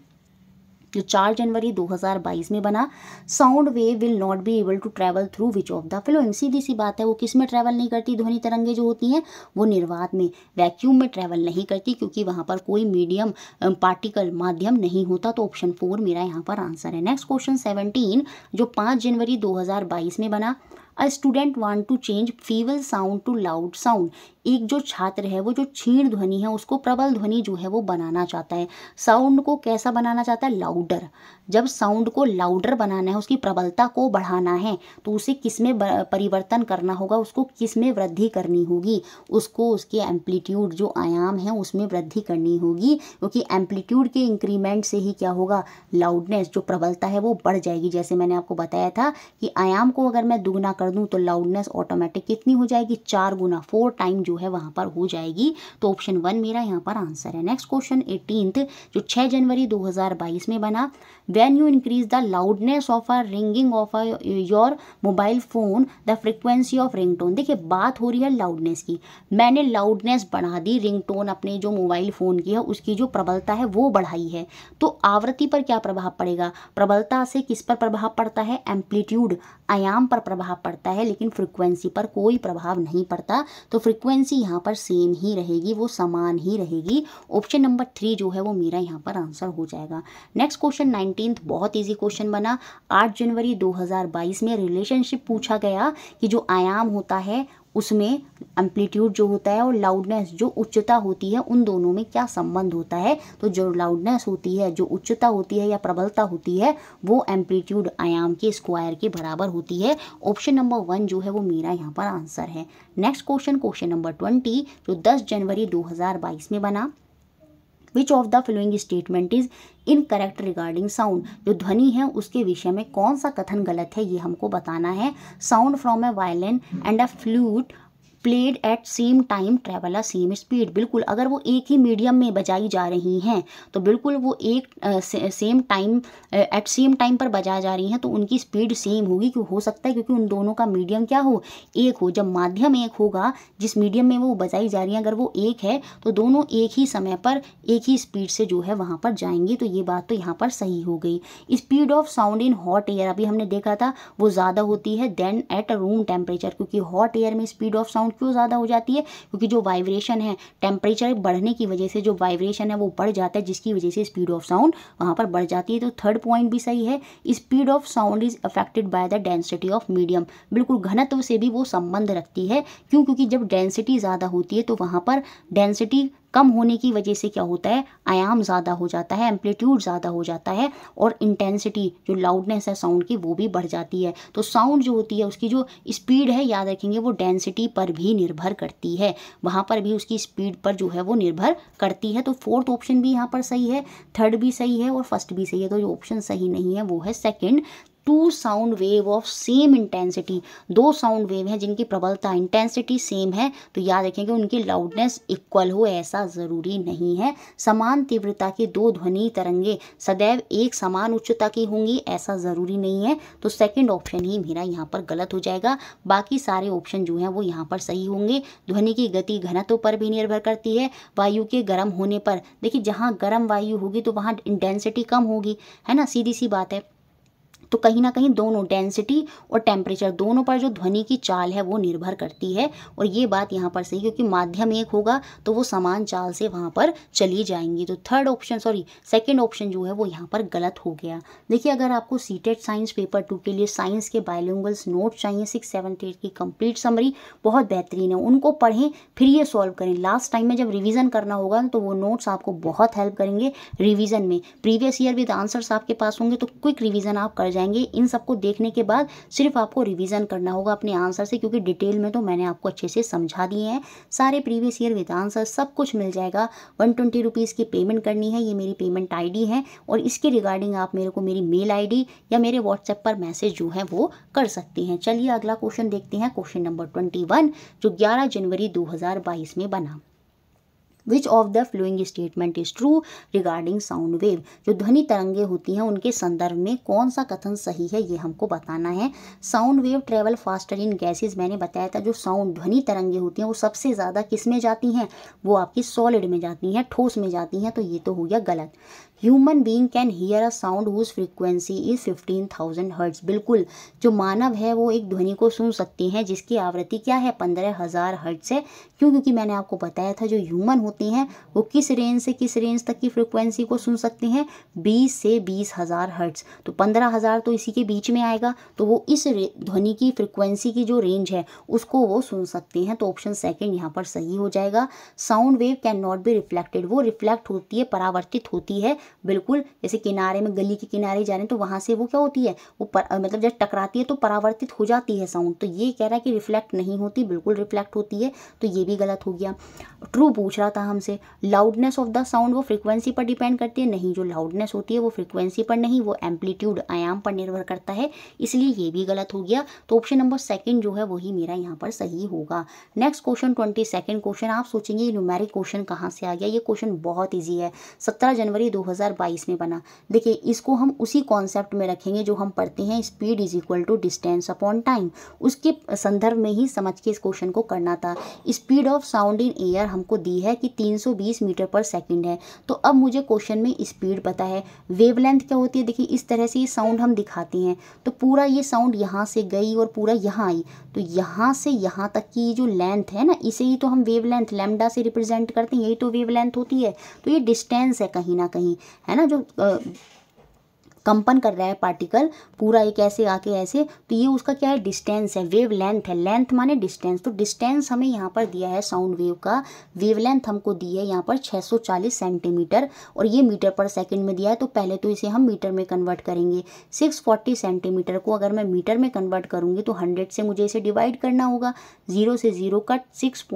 जो चार जनवरी 2022 में बना sound wave will not be able to travel through which of the film सीधी सी बात है वो किस में ट्रैवल नहीं करती ध्वनि तरंगे जो होती हैं वो निर्वात में वैक्यूम में ट्रैवल नहीं करती क्योंकि वहाँ पर कोई मीडियम पार्टिकल माध्यम नहीं होता तो ऑप्शन फोर मेरा यहाँ पर आंसर है नेक्स्ट क्वेश्चन सेवनटीन जो पाँच जनवरी दो में बना a student want to change feeble sound to loud sound एक जो छात्र है वो जो क्षीण ध्वनि है उसको प्रबल ध्वनि जो है वो बनाना चाहता है साउंड को कैसा बनाना चाहता है लाउडर जब साउंड को लाउडर बनाना है उसकी प्रबलता को बढ़ाना है तो उसे किस में परिवर्तन करना होगा उसको किस में वृद्धि करनी होगी उसको उसके एम्पलीट्यूड जो आयाम है उसमें वृद्धि करनी होगी क्योंकि एम्पलीट्यूड के इंक्रीमेंट से ही क्या होगा लाउडनेस जो प्रबलता है वो बढ़ जाएगी जैसे मैंने आपको बताया था कि आयाम को अगर मैं दुगना कर दूं तो लाउडनेस ऑटोमेटिक कितनी हो जाएगी चार गुना फोर टाइम जो है वहां पर हो जाएगी तो ऑप्शन वन मेरा यहां पर आंसर है नेक्स्ट क्वेश्चन एटीनथ जो छः जनवरी 2022 में बना when you increase the loudness of our ringing of a your mobile phone the frequency of ringtone देखिए बात हो रही है लाउडनेस की मैंने लाउडनेस बढ़ा दी रिंगटोन अपने जो मोबाइल फ़ोन की है उसकी जो प्रबलता है वो बढ़ाई है तो आवृत्ति पर क्या प्रभाव पड़ेगा प्रबलता से किस पर प्रभाव पड़ता है एम्पलीट्यूड आयाम पर प्रभाव पड़ता है लेकिन फ्रिक्वेंसी पर कोई प्रभाव नहीं पड़ता तो फ्रिक्वेंसी यहाँ पर सेम ही रहेगी वो समान ही रहेगी ऑप्शन नंबर थ्री जो है वो मेरा यहाँ पर आंसर हो जाएगा नेक्स्ट क्वेश्चन नाइनटीन बहुत ईजी क्वेश्चन बना आठ जनवरी दो में रिलेशनशिप पूछा गया कि जो आयाम होता है उसमें एम्पलीट्यूड जो होता है और लाउडनेस जो उच्चता होती है उन दोनों में क्या संबंध होता है तो जो लाउडनेस होती है जो उच्चता होती है या प्रबलता होती है वो एम्पलीट्यूड आयाम के स्क्वायर के बराबर होती है ऑप्शन नंबर वन जो है वो मेरा यहाँ पर आंसर है next question question number twenty जो दस जनवरी दो में बना which of the following statement is incorrect regarding sound जो ध्वनि है उसके विषय में कौन सा कथन गलत है ये हमको बताना है sound from a violin and a flute played at same time travel at same speed बिल्कुल अगर वो एक ही मीडियम में बजाई जा रही हैं तो बिल्कुल वो एक same time at same time पर बजाई जा रही हैं तो उनकी स्पीड सेम होगी क्यों हो सकता है क्योंकि उन दोनों का मीडियम क्या हो एक हो जब माध्यम एक होगा जिस मीडियम में वो बजाई जा रही हैं अगर वो एक है तो दोनों एक ही समय पर एक ही स्पीड से जो है वहाँ पर जाएंगी तो ये बात तो यहाँ पर सही हो गई speed of sound in hot air अभी हमने देखा था वो ज़्यादा होती है देन एट रूम टेम्परेचर क्योंकि हॉट एयर में स्पीड ऑफ साउंड साउंड क्यों ज़्यादा हो जाती है क्योंकि जो वाइब्रेशन है टेम्परेचर बढ़ने की वजह से जो वाइब्रेशन है वो बढ़ जाता है जिसकी वजह से स्पीड ऑफ साउंड वहाँ पर बढ़ जाती है तो थर्ड पॉइंट भी सही है speed of sound is affected by the density of medium बिल्कुल घनत्व से भी वो संबंध रखती है क्यों क्योंकि जब डेंसिटी ज़्यादा होती है तो वहाँ पर डेंसिटी कम होने की वजह से क्या होता है आयाम ज़्यादा हो जाता है एम्पलीट्यूड ज़्यादा हो जाता है और इंटेंसिटी जो लाउडनेस है साउंड की वो भी बढ़ जाती है तो साउंड जो होती है उसकी जो स्पीड है याद रखेंगे वो डेंसिटी पर भी निर्भर करती है वहाँ पर भी उसकी स्पीड पर जो है वो निर्भर करती है तो फोर्थ ऑप्शन भी यहाँ पर सही है थर्ड भी सही है और फर्स्ट भी सही है तो जो ऑप्शन सही नहीं है वो है second two sound wave of same intensity दो साउंड वेव हैं जिनकी प्रबलता इंटेंसिटी सेम है तो याद रखें कि उनकी लाउडनेस इक्वल हो ऐसा ज़रूरी नहीं है समान तीव्रता की दो ध्वनि तरंगे सदैव एक समान उच्चता की होंगी ऐसा ज़रूरी नहीं है तो सेकेंड ऑप्शन ही मेरा यहाँ पर गलत हो जाएगा बाकी सारे ऑप्शन जो हैं वो यहाँ पर सही होंगे ध्वनि की गति घनत्व पर भी निर्भर करती है वायु के गर्म होने पर देखिए जहाँ गर्म वायु होगी तो वहाँ इंटेंसिटी कम होगी है ना सीधी सी बात है तो कहीं ना कहीं दोनों डेंसिटी और टेम्परेचर दोनों पर जो ध्वनि की चाल है वो निर्भर करती है और ये बात यहाँ पर सही क्योंकि माध्यम एक होगा तो वो समान चाल से वहाँ पर चली जाएंगी तो third option sorry second option जो है वो यहाँ पर गलत हो गया देखिए अगर आपको सीटेड साइंस पेपर टू के लिए साइंस के बायोलिंगल्स नोट चाहिए सिक्स सेवन एट की कंप्लीट समरी बहुत बेहतरीन है उनको पढ़ें फिर ये सॉल्व करें लास्ट टाइम में जब रिविज़न करना होगा तो वो नोट्स आपको बहुत हेल्प करेंगे रिविज़न में प्रीवियस ईयर विद आंसर्स आपके पास होंगे तो क्विक रिविज़न आप कर जाए जाएंगे इन सबको देखने के बाद सिर्फ आपको रिविज़न करना होगा अपने आंसर से क्योंकि डिटेल में तो मैंने आपको अच्छे से समझा दिए हैं सारे प्रीवियस ईयर विद आंसर सब कुछ मिल जाएगा वन ट्वेंटी रुपीज़ की पेमेंट करनी है ये मेरी पेमेंट आईडी है और इसके रिगार्डिंग आप मेरे को मेरी मेल आई या मेरे व्हाट्सएप पर मैसेज जो है वो कर सकते हैं चलिए अगला क्वेश्चन देखते हैं क्वेश्चन नंबर ट्वेंटी वन जो ग्यारह जनवरी दो में बना which of the following statement is true regarding sound wave जो ध्वनि तरंगे होती हैं उनके संदर्भ में कौन सा कथन सही है ये हमको बताना है sound wave travel faster in gases मैंने बताया था जो साउंड ध्वनि तरंगे होती हैं वो सबसे ज़्यादा किस में जाती हैं वो आपकी सॉलिड में जाती हैं ठोस में जाती हैं तो ये तो हो गया गलत human being can hear a sound whose frequency is fifteen thousand hertz बिल्कुल जो मानव है वो एक ध्वनि को सुन सकते हैं जिसकी आवृत्ति क्या है पंद्रह हज़ार हर्ट्स है क्यों क्योंकि मैंने आपको बताया था जो ह्यूमन होते हैं वो किस रेंज से किस रेंज तक की फ्रिक्वेंसी को सुन सकते हैं बीस से बीस हज़ार हर्ट्स तो पंद्रह हज़ार तो इसी के बीच में आएगा तो वो इस ध्वनि की फ्रिक्वेंसी की जो रेंज है उसको वो सुन सकते हैं तो ऑप्शन सेकेंड यहाँ पर सही हो जाएगा sound wave can not be reflected वो रिफ्लेक्ट होती है परावर्तित होती है बिल्कुल जैसे किनारे में गली के किनारे जा रहे हैं तो वहाँ से वो क्या होती है वो पर, मतलब जब टकराती है तो परावर्तित हो जाती है साउंड तो ये कह रहा है कि रिफ्लेक्ट नहीं होती बिल्कुल रिफ्लेक्ट होती है तो ये भी गलत हो गया ट्रू पूछ रहा था हमसे लाउडनेस ऑफ द साउंड वो फ्रिक्वेंसी पर डिपेंड करती है नहीं जो लाउडनेस होती है वो फ्रिक्वेंसी पर नहीं वो एम्पलीट्यूड आयाम पर निर्भर करता है इसलिए ये भी गलत हो गया तो ऑप्शन नंबर सेकेंड जो है वही मेरा यहाँ पर सही होगा next question twenty second question आप सोचेंगे न्यूमेरिक क्वेश्चन कहाँ से आ गया ये क्वेश्चन बहुत ईजी है सत्रह जनवरी दो 2022 में बना देखिए इसको हम उसी कॉन्सेप्ट में रखेंगे जो हम पढ़ते हैं speed is equal to distance upon time उसके संदर्भ में ही समझ के इस क्वेश्चन को करना था speed of sound in air हमको दी है कि 320 मीटर पर सेकेंड है तो अब मुझे क्वेश्चन में स्पीड पता है वेव क्या होती है देखिए इस तरह से ये साउंड हम दिखाते हैं तो पूरा ये साउंड यहाँ से गई और पूरा यहाँ आई तो यहाँ से यहाँ तक की जो लेंथ है ना इसे ही तो हम वेव लेमडा से रिप्रेजेंट करते हैं यही तो वेव होती है तो ये डिस्टेंस है कहीं ना कहीं है ना जो कंपन कर रहा है पार्टिकल पूरा एक ऐसे आके ऐसे तो ये उसका क्या है डिस्टेंस है वेव लेंथ है लेंथ माने डिस्टेंस तो डिस्टेंस हमें यहाँ पर दिया है साउंड वेव का वेव लेंथ हमको दी है यहाँ पर 640 सेंटीमीटर और ये मीटर पर सेकंड में दिया है तो पहले तो इसे हम मीटर में कन्वर्ट करेंगे 640 सेंटीमीटर को अगर मैं मीटर में कन्वर्ट करूँगी तो हंड्रेड से मुझे इसे डिवाइड करना होगा ज़ीरो से ज़ीरो कट सिक्स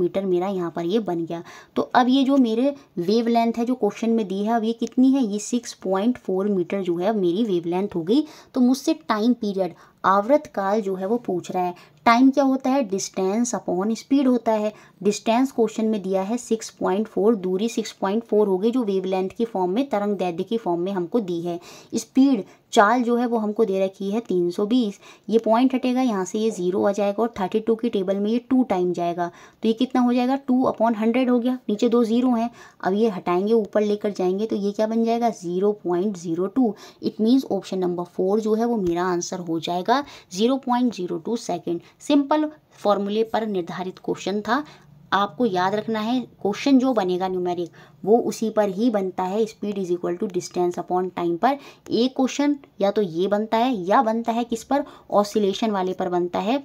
मीटर मेरा यहाँ पर ये बन गया तो अब ये जो मेरे वेव लेंथ है जो क्वेश्चन में दी है अब ये कितनी है ये सिक्स मीटर मीटर जो है मेरी वेवलेंथ हो गई तो मुझसे टाइम पीरियड आवृत काल जो है वो पूछ रहा है टाइम क्या होता है डिस्टेंस अपॉन स्पीड होता है डिस्टेंस क्वेश्चन में दिया है सिक्स पॉइंट फोर दूरी सिक्स पॉइंट फोर होगी जो वेवलेंथ की फॉर्म में तरंग दैद्य की फॉर्म में हमको दी है स्पीड चाल जो है वो हमको दे रखी है तीन सौ बीस ये पॉइंट हटेगा यहाँ से ये जीरो आ जाएगा और थर्टी टू की टेबल में ये टू टाइम जाएगा तो ये कितना हो जाएगा टू अपॉन हंड्रेड हो गया नीचे दो जीरो हैं अब ये हटाएंगे ऊपर लेकर जाएंगे तो ये क्या बन जाएगा zero point zero two it means option number four जो है वो मेरा आंसर हो जाएगा आपका 0.02 सेकंड सिंपल फॉर्मूले पर निर्धारित क्वेश्चन था आपको याद रखना है क्वेश्चन जो बनेगा न्यूमेरिक वो उसी पर ही बनता है speed is equal to distance upon time पर एक क्वेश्चन या तो ये बनता है या बनता है किस पर ऑसिलेशन वाले पर बनता है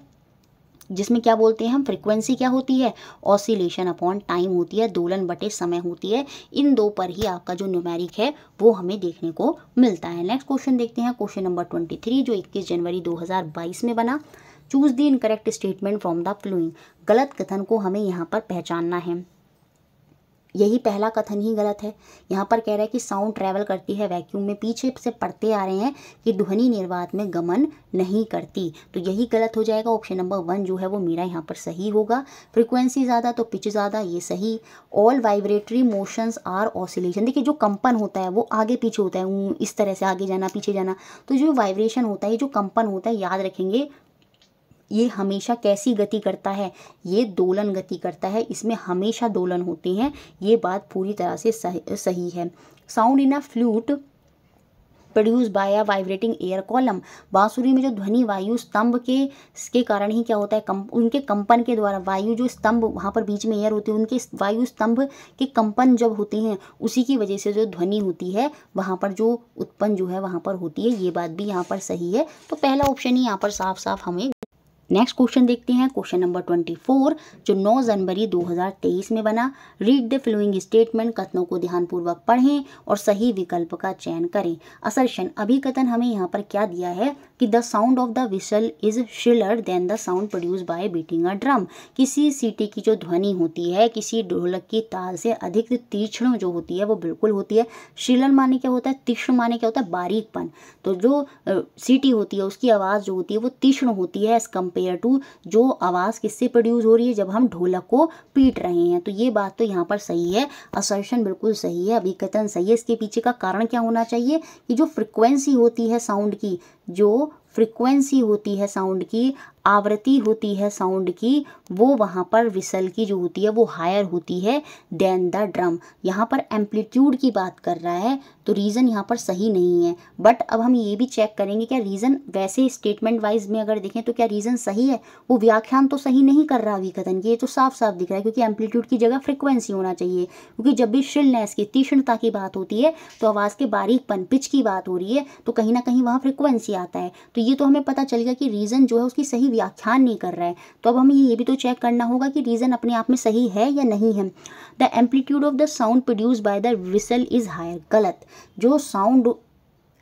जिसमें क्या बोलते हैं हम फ्रिक्वेंसी क्या होती है ऑसिलेशन अपॉन टाइम होती है दोलन बटे समय होती है इन दो पर ही आपका जो न्यूमेरिक है वो हमें देखने को मिलता है नेक्स्ट क्वेश्चन देखते हैं क्वेश्चन नंबर ट्वेंटी थ्री जो इक्कीस जनवरी दो हज़ार बाईस में बना choose the incorrect statement from the following गलत कथन को हमें यहाँ पर पहचानना है यही पहला कथन ही गलत है यहाँ पर कह रहा है कि साउंड ट्रैवल करती है वैक्यूम में पीछे से पढ़ते आ रहे हैं कि ध्वनि निर्वात में गमन नहीं करती तो यही गलत हो जाएगा ऑप्शन नंबर वन जो है वो मेरा यहाँ पर सही होगा फ्रिक्वेंसी ज़्यादा तो पिच ज़्यादा ये सही all vibratory motions are oscillation देखिए जो कंपन होता है वो आगे पीछे होता है इस तरह से आगे जाना पीछे जाना तो जो वाइब्रेशन होता है जो कंपन होता है याद रखेंगे ये हमेशा कैसी गति करता है ये दोलन गति करता है इसमें हमेशा दोलन होते हैं ये बात पूरी तरह से सही, सही है sound in a flute produce by a vibrating air column बांसुरी में जो ध्वनि वायु स्तंभ के के कारण ही क्या होता है कम उनके कंपन के द्वारा वायु जो स्तंभ वहाँ पर बीच में एयर होती है उनके वायु स्तंभ के कंपन जब होते हैं उसी की वजह से जो ध्वनि होती है वहाँ पर जो उत्पन्न जो है वहाँ पर होती है ये बात भी यहाँ पर सही है तो पहला ऑप्शन ही यहाँ पर साफ साफ हमें नेक्स्ट क्वेश्चन देखते हैं क्वेश्चन नंबर ट्वेंटी फोर जो नौ जनवरी दो हजार तेईस में बना रीड द फ्लोइंग स्टेटमेंट कथनों को ध्यानपूर्वक पढ़ें और सही विकल्प का चयन करें असर्शन अभिकथन हमें यहाँ पर क्या दिया है कि the sound of the whistle is shriller than the sound produce by beating a drum किसी सीटी की जो ध्वनि होती है किसी ढोलक की ताल से अधिक तीक्ष्ण जो होती है वो बिल्कुल होती है शिलर माने क्या होता है तीक्ष्ण माने क्या होता है बारीकपन तो जो सीटी होती है उसकी आवाज़ जो होती है वो तीक्ष्ण होती है एज़ कम्पेयर टू जो आवाज़ किससे प्रोड्यूस हो रही है जब हम ढोलक को पीट रहे हैं तो ये बात तो यहाँ पर सही है असर्शन बिल्कुल सही है अभिकथन सही है इसके पीछे का कारण क्या होना चाहिए कि जो फ्रिक्वेंसी होती है साउंड की जो फ्रिक्वेंसी होती है साउंड की आवृत्ति होती है साउंड की वो वहाँ पर विसल की जो होती है वो हायर होती है देन द ड्रम यहाँ पर एम्पलीट्यूड की बात कर रहा है तो रीज़न यहाँ पर सही नहीं है बट अब हम ये भी चेक करेंगे क्या रीज़न वैसे स्टेटमेंट वाइज में अगर देखें तो क्या रीज़न सही है वो व्याख्यान तो सही नहीं कर रहा अभी कथन ये तो साफ साफ दिख रहा है क्योंकि एम्पलीट्यूड की जगह फ्रिक्वेंसी होना चाहिए क्योंकि जब भी श्रिलनेस की तीक्ष्णता की बात होती है तो आवाज़ के बारीकपन पिच की बात हो रही है तो कहीं ना कहीं वहाँ फ्रिक्वेंसी आता है तो ये तो हमें पता चल गया कि रीज़न जो है उसकी सही व्याख्यान नहीं कर रहा है तो अब हमें ये भी तो चेक करना होगा कि रीज़न अपने आप में सही है या नहीं है the amplitude of the sound produce by the whistle is higher गलत जो sound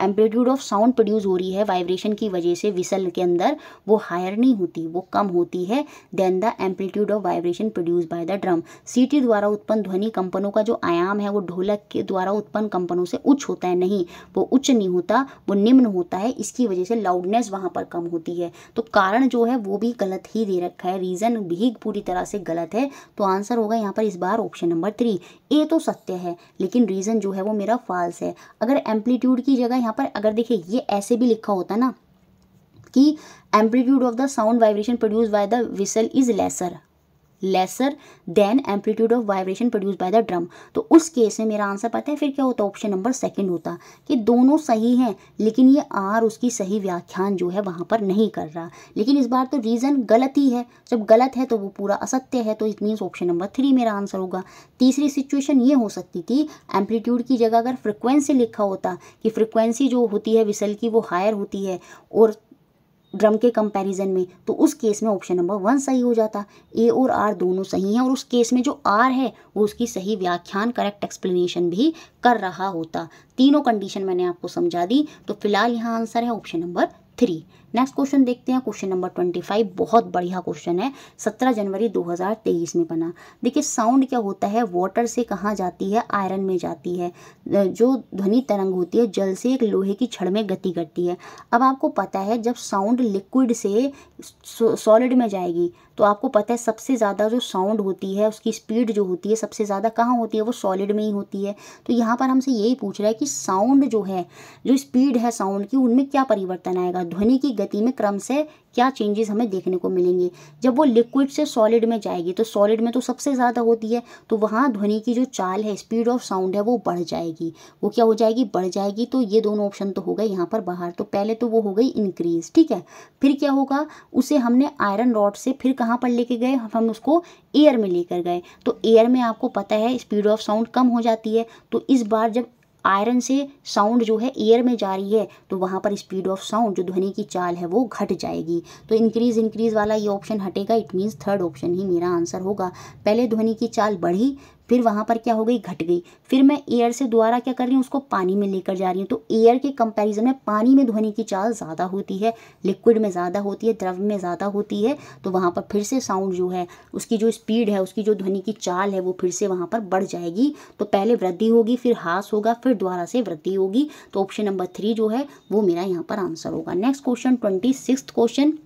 amplitude of sound produce हो रही है वाइब्रेशन की वजह से विसल के अंदर वो हायर नहीं होती वो कम होती है then the amplitude of vibration produce by the drum सीटी द्वारा उत्पन्न ध्वनि कंपनों का जो आयाम है वो ढोलक के द्वारा उत्पन्न कंपनों से उच्च होता है नहीं वो उच्च नहीं होता वो निम्न होता है इसकी वजह से लाउडनेस वहाँ पर कम होती है तो कारण जो है वो भी गलत ही दे रखा है रीज़न भी पूरी तरह से गलत है तो आंसर होगा यहाँ पर इस बार ऑप्शन नंबर थ्री ए तो सत्य है लेकिन रीज़न जो है वो मेरा फॉल्स है अगर एम्पलीट्यूड की जगह यहाँ पर अगर देखिए ये ऐसे भी लिखा होता ना कि amplitude of the sound vibration produce by the whistle is lesser lesser than amplitude of vibration produce by the drum तो उस केस में मेरा आंसर पता है फिर क्या होता ऑप्शन नंबर सेकंड होता कि दोनों सही हैं लेकिन ये आर उसकी सही व्याख्यान जो है वहाँ पर नहीं कर रहा लेकिन इस बार तो रीज़न गलत ही है जब गलत है तो वो पूरा असत्य है तो it means option number three मेरा आंसर होगा तीसरी सिचुएशन ये हो सकती थी एम्पलीट्यूड की जगह अगर फ्रिक्वेंसी लिखा होता कि फ्रिक्वेंसी जो होती है विसल की वो हायर होती है और ड्रम के कंपैरिजन में तो उस केस में ऑप्शन नंबर वन सही हो जाता ए और आर दोनों सही हैं और उस केस में जो आर है वो उसकी सही व्याख्यान करेक्ट एक्सप्लेनेशन भी कर रहा होता तीनों कंडीशन मैंने आपको समझा दी तो फिलहाल यहाँ आंसर है option number three next question देखते हैं क्वेश्चन नंबर ट्वेंटी फाइव बहुत बढ़िया क्वेश्चन है सत्रह जनवरी दो हज़ार तेईस में बना देखिए साउंड क्या होता है वाटर से कहाँ जाती है आयरन में जाती है जो ध्वनि तरंग होती है जल से एक लोहे की छड़ में गति करती है अब आपको पता है जब साउंड लिक्विड से सॉलिड में जाएगी तो आपको पता है सबसे ज़्यादा जो साउंड होती है उसकी स्पीड जो होती है सबसे ज़्यादा कहाँ होती है वो सॉलिड में ही होती है तो यहाँ पर हमसे यही पूछ रहा है कि साउंड जो है जो स्पीड है साउंड की उनमें क्या परिवर्तन आएगा ध्वनि की गति में क्रम से क्या चेंजेस हमें देखने को मिलेंगे जब वो लिक्विड से सॉलिड में जाएगी तो सॉलिड में तो सबसे ज़्यादा होती है तो वहाँ ध्वनि की जो चाल है स्पीड ऑफ साउंड है वो बढ़ जाएगी वो क्या हो जाएगी बढ़ जाएगी तो ये दोनों ऑप्शन तो हो गए यहाँ पर बाहर तो पहले तो वो हो गई इंक्रीज ठीक है फिर क्या होगा उसे हमने आयरन रॉड से फिर कहाँ पर लेके गए हम उसको एयर में लेकर गए तो एयर में आपको पता है स्पीड ऑफ साउंड कम हो जाती है तो इस बार जब आयरन से साउंड जो है एयर में जा रही है तो वहाँ पर स्पीड ऑफ साउंड जो ध्वनि की चाल है वो घट जाएगी तो इंक्रीज इंक्रीज वाला ये ऑप्शन हटेगा इट मीन्स थर्ड ऑप्शन ही मेरा आंसर होगा पहले ध्वनि की चाल बढ़ी फिर वहाँ पर क्या हो गई घट गई फिर मैं एयर से दोबारा क्या कर रही हूँ उसको पानी में लेकर जा रही हूँ तो एयर के कंपैरिजन में पानी में ध्वनि की चाल ज़्यादा होती है लिक्विड में ज़्यादा होती है द्रव में ज़्यादा होती है तो वहाँ पर फिर से साउंड जो है उसकी जो स्पीड है उसकी जो ध्वनि की चाल है वो फिर से वहाँ पर बढ़ जाएगी तो पहले वृद्धि होगी फिर हास होगा फिर दोबारा से वृद्धि होगी तो ऑप्शन नंबर थ्री जो है वो मेरा यहाँ पर आंसर होगा नेक्स्ट क्वेश्चन ट्वेंटी क्वेश्चन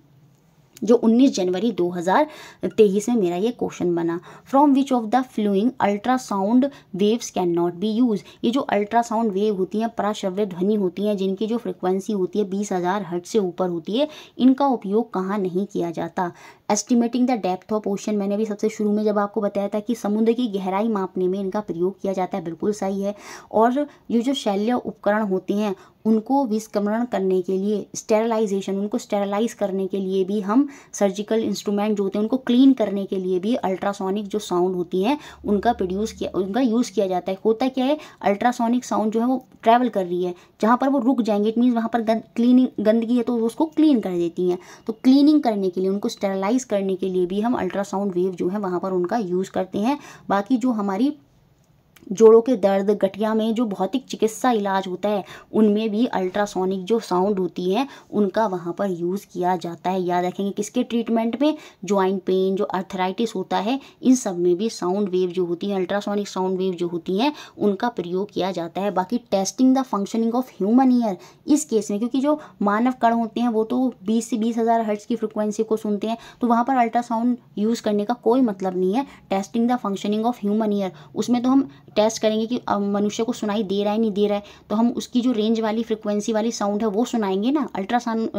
जो 19 जनवरी 2023 में मेरा ये क्वेश्चन बना from which of the following ultrasound waves can not be use ये जो अल्ट्रासाउंड वेव होती हैं प्राश्रव्य ध्वनि होती हैं जिनकी जो फ्रिक्वेंसी होती है बीस हज़ार हट से ऊपर होती है इनका उपयोग कहाँ नहीं किया जाता estimating the depth of ocean मैंने भी सबसे शुरू में जब आपको बताया था कि समुद्र की गहराई मापने में इनका प्रयोग किया जाता है बिल्कुल सही है और ये जो शैल्य उपकरण होते हैं उनको विस्कमरण करने के लिए स्टेरलाइजेशन उनको स्टेरलाइज करने के लिए भी हम सर्जिकल इंस्ट्रूमेंट जो होते हैं उनको क्लीन करने के लिए भी अल्ट्रासोनिक जो साउंड होती हैं उनका प्रोड्यूस किया उनका यूज़ किया जाता है होता क्या है अल्ट्रासोनिक साउंड जो है वो ट्रैवल कर रही है जहाँ पर वो रुक जाएंगे इट मीन्स वहाँ पर गंद क्लीनिंग गंदगी है तो उसको क्लीन कर देती हैं तो क्लीनिंग करने के लिए उनको स्टेरलाइज करने के लिए भी हम अल्ट्रासाउंड वेव जो है वहाँ पर उनका यूज़ करते हैं बाकी जो हमारी जोड़ों के दर्द गठिया में जो भौतिक चिकित्सा इलाज होता है उनमें भी अल्ट्रासोनिक जो साउंड होती है उनका वहाँ पर यूज़ किया जाता है याद रखेंगे किसके ट्रीटमेंट में ज्वाइंट पेन जो अर्थराइटिस होता है इन सब में भी साउंड वेव जो होती है अल्ट्रासोनिक साउंड वेव जो होती हैं उनका प्रयोग किया जाता है बाकी testing the functioning of human ear इस केस में क्योंकि जो मानव कण होते हैं वो तो बीस से बीस हज़ार हर्ट्स की फ्रिक्वेंसी को सुनते हैं तो वहाँ पर अल्ट्रासाउंड यूज़ करने का कोई मतलब नहीं है testing the functioning of human ear उसमें तो हम टेस्ट करेंगे कि मनुष्य को सुनाई दे रहा है नहीं दे रहा है तो हम उसकी जो रेंज वाली फ्रिक्वेंसी वाली साउंड है वो सुनाएंगे ना अल्ट्रासाउंड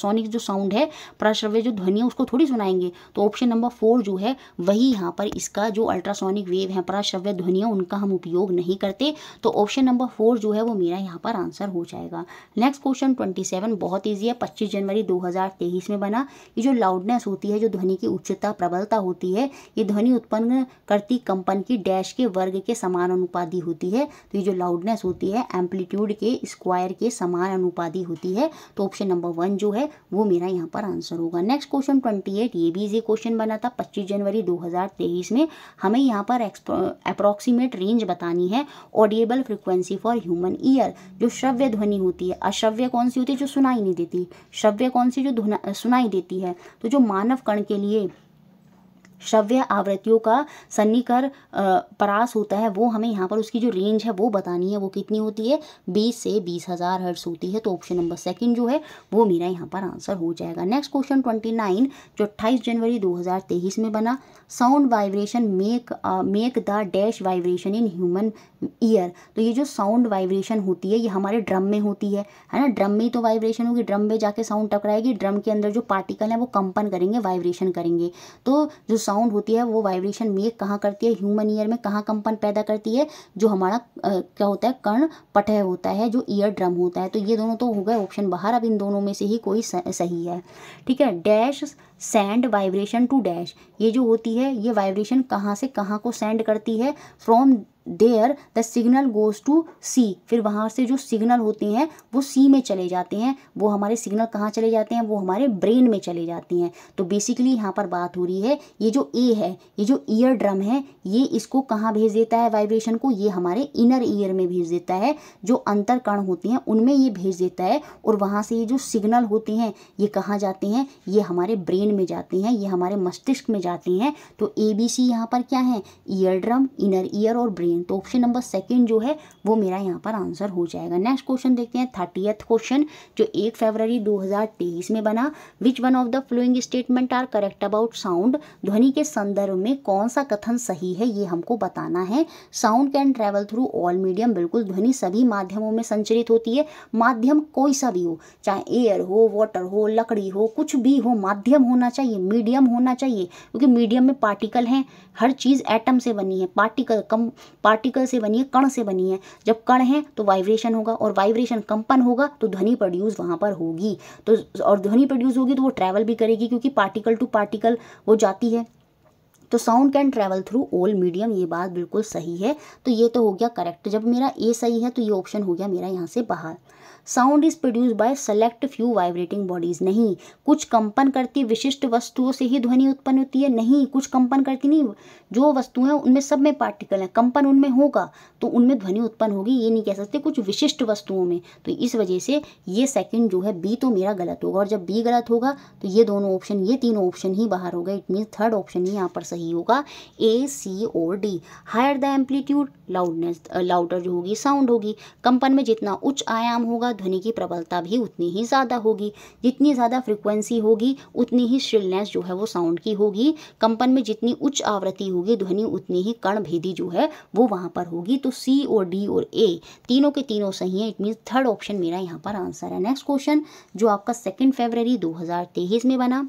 सोनिक जो साउंड है प्रश्रव्य जो ध्वनि है उसको थोड़ी सुनाएंगे तो ऑप्शन नंबर फोर जो है वही यहाँ पर इसका जो अल्ट्रासोनिक वेव है प्रश्रव्य ध्वनिया उनका हम उपयोग नहीं करते तो ऑप्शन नंबर फोर जो है वो मेरा यहाँ पर आंसर हो जाएगा नेक्स्ट क्वेश्चन ट्वेंटी सेवन बहुत ईजी है पच्चीस जनवरी दो हज़ार तेईस में बना ये जो लाउडनेस होती है जो ध्वनि की उच्चता प्रबलता होती है ये ध्वनि उत्पन्न करती कंपन की डैश के वर्ग के समान समान अनुपाधि होती है तो ये जो लाउडनेस होती है एम्पलीट्यूड के स्क्वायर के समान अनुपाधि होती है तो ऑप्शन नंबर वन जो है वो मेरा यहाँ पर आंसर होगा नेक्स्ट क्वेश्चन ट्वेंटी एट ये भी इजी क्वेश्चन बना था पच्चीस जनवरी दो हज़ार तेईस में हमें यहाँ पर अप्रॉक्सीमेट रेंज बतानी है audible frequency for human ear जो श्रव्य ध्वनि होती है अश्रव्य कौन सी होती है जो सुनाई नहीं देती श्रव्य कौन सी जो सुनाई देती है तो जो मानव कण के लिए श्रव्य आवृत्तियों का सन्निकर परास होता है वो हमें यहाँ पर उसकी जो रेंज है वो बतानी है वो कितनी होती है बीस से बीस हज़ार हर्ट्स होती है तो ऑप्शन नंबर सेकंड जो है वो मेरा यहाँ पर आंसर हो जाएगा नेक्स्ट क्वेश्चन ट्वेंटी नाइन जो अट्ठाईस जनवरी दो हज़ार तेईस में बना sound vibration make make the dash vibration in human ear तो ये जो साउंड वाइब्रेशन होती है ये हमारे ड्रम में होती है है ना ड्रम में तो वाइब्रेशन होगी ड्रम में जाके साउंड टकराएगी ड्रम के अंदर जो पार्टिकल है वो कंपन करेंगे वाइब्रेशन करेंगे तो जो साउंड होती है वो वाइब्रेशन मेक कहाँ करती है ह्यूमन ईयर में कहाँ कंपन पैदा करती है जो हमारा आ, क्या होता है कर्ण पटह होता है जो ईयर ड्रम होता है तो ये दोनों तो हो गए ऑप्शन बाहर अब इन दोनों में से ही कोई सही है ठीक है dash send vibration to dash ये जो होती है ये वाइब्रेशन कहाँ से कहाँ को सेंड करती है from there the signal goes to C फिर वहाँ से जो सिग्नल होते हैं वो सी में चले जाते हैं वो हमारे सिग्नल कहाँ चले जाते हैं वो हमारे ब्रेन में चले जाते हैं तो बेसिकली यहाँ पर बात हो रही है ये जो ए है ये जो ईयर ड्रम है ये इसको कहाँ भेज देता है वाइब्रेशन को ये हमारे इनर ईयर में भेज देता है जो अंतर कर्ण होते हैं उनमें ये भेज देता है और वहाँ से ये जो सिग्नल होते हैं ये कहाँ जाते हैं ये हमारे ब्रेन में जाते हैं ये हमारे मस्तिष्क में जाते हैं तो ए बी सी यहाँ पर क्या है ईयर ड्रम इनर ईयर और ब्रेन सेकेंड तो ऑप्शन नंबर सेकेंड जो है वो मेरा यहाँ पर आंसर हो जाएगा नेक्स्ट क्वेश्चन देखते हैं थर्टीएथ क्वेश्चन जो एक फरवरी 2023 में बना which one of the following statement are correct about sound ध्वनि के संदर्भ में कौन सा कथन सही है ये हमको बताना है sound can travel through all medium बिल्कुल ध्वनि सभी माध्यमों में संचरित होती है माध्यम कोई सा भी हो चाहे एयर हो वाटर हो लकड़ी हो कुछ भी हो माध्यम होना चाहिए मीडियम होना चाहिए क्योंकि मीडियम में पार्टिकल हैं हर चीज़ एटम से बनी है पार्टिकल कम पार्टिकल से बनी है कण से बनी है जब कण है तो वाइब्रेशन होगा और वाइब्रेशन कंपन होगा तो ध्वनि प्रोड्यूस वहां पर होगी तो और ध्वनि प्रोड्यूस होगी तो वो ट्रैवल भी करेगी क्योंकि पार्टिकल टू पार्टिकल वो जाती है तो sound can travel through all medium ये बात बिल्कुल सही है तो ये तो हो गया करेक्ट जब मेरा ए सही है तो ये ऑप्शन हो गया मेरा यहाँ से बाहर sound is produce by select few vibrating bodies नहीं कुछ कंपन करती विशिष्ट वस्तुओं से ही ध्वनि उत्पन्न होती है नहीं कुछ कंपन करती नहीं जो वस्तु हैं उनमें सब में पार्टिकल हैं कंपन उनमें होगा तो उनमें ध्वनि उत्पन्न होगी ये नहीं कह सकते कुछ विशिष्ट वस्तुओं में तो इस वजह से ये सेकेंड जो है बी तो मेरा गलत होगा और जब बी गलत होगा तो ये दोनों ऑप्शन ये तीनों ऑप्शन ही बाहर होगा इट मीन्स थर्ड ऑप्शन ही यहाँ पर सही होगा ए सी और D higher the amplitude loudness louder जो होगी साउंड होगी कंपन में जितना उच्च आयाम होगा ध्वनि की प्रबलता भी उतनी ही ज़्यादा होगी जितनी ज़्यादा फ्रिक्वेंसी होगी उतनी ही श्रिलनेस जो है वो साउंड की होगी कंपन में जितनी उच्च आवृत्ति होगी ध्वनि उतनी ही कण भेदी जो है वो वहाँ पर होगी तो सी और डी और ए तीनों के तीनों सही है इट मीन्स थर्ड ऑप्शन मेरा यहाँ पर आंसर है नेक्स्ट क्वेश्चन जो आपका सेकेंड फेबररी दो में बना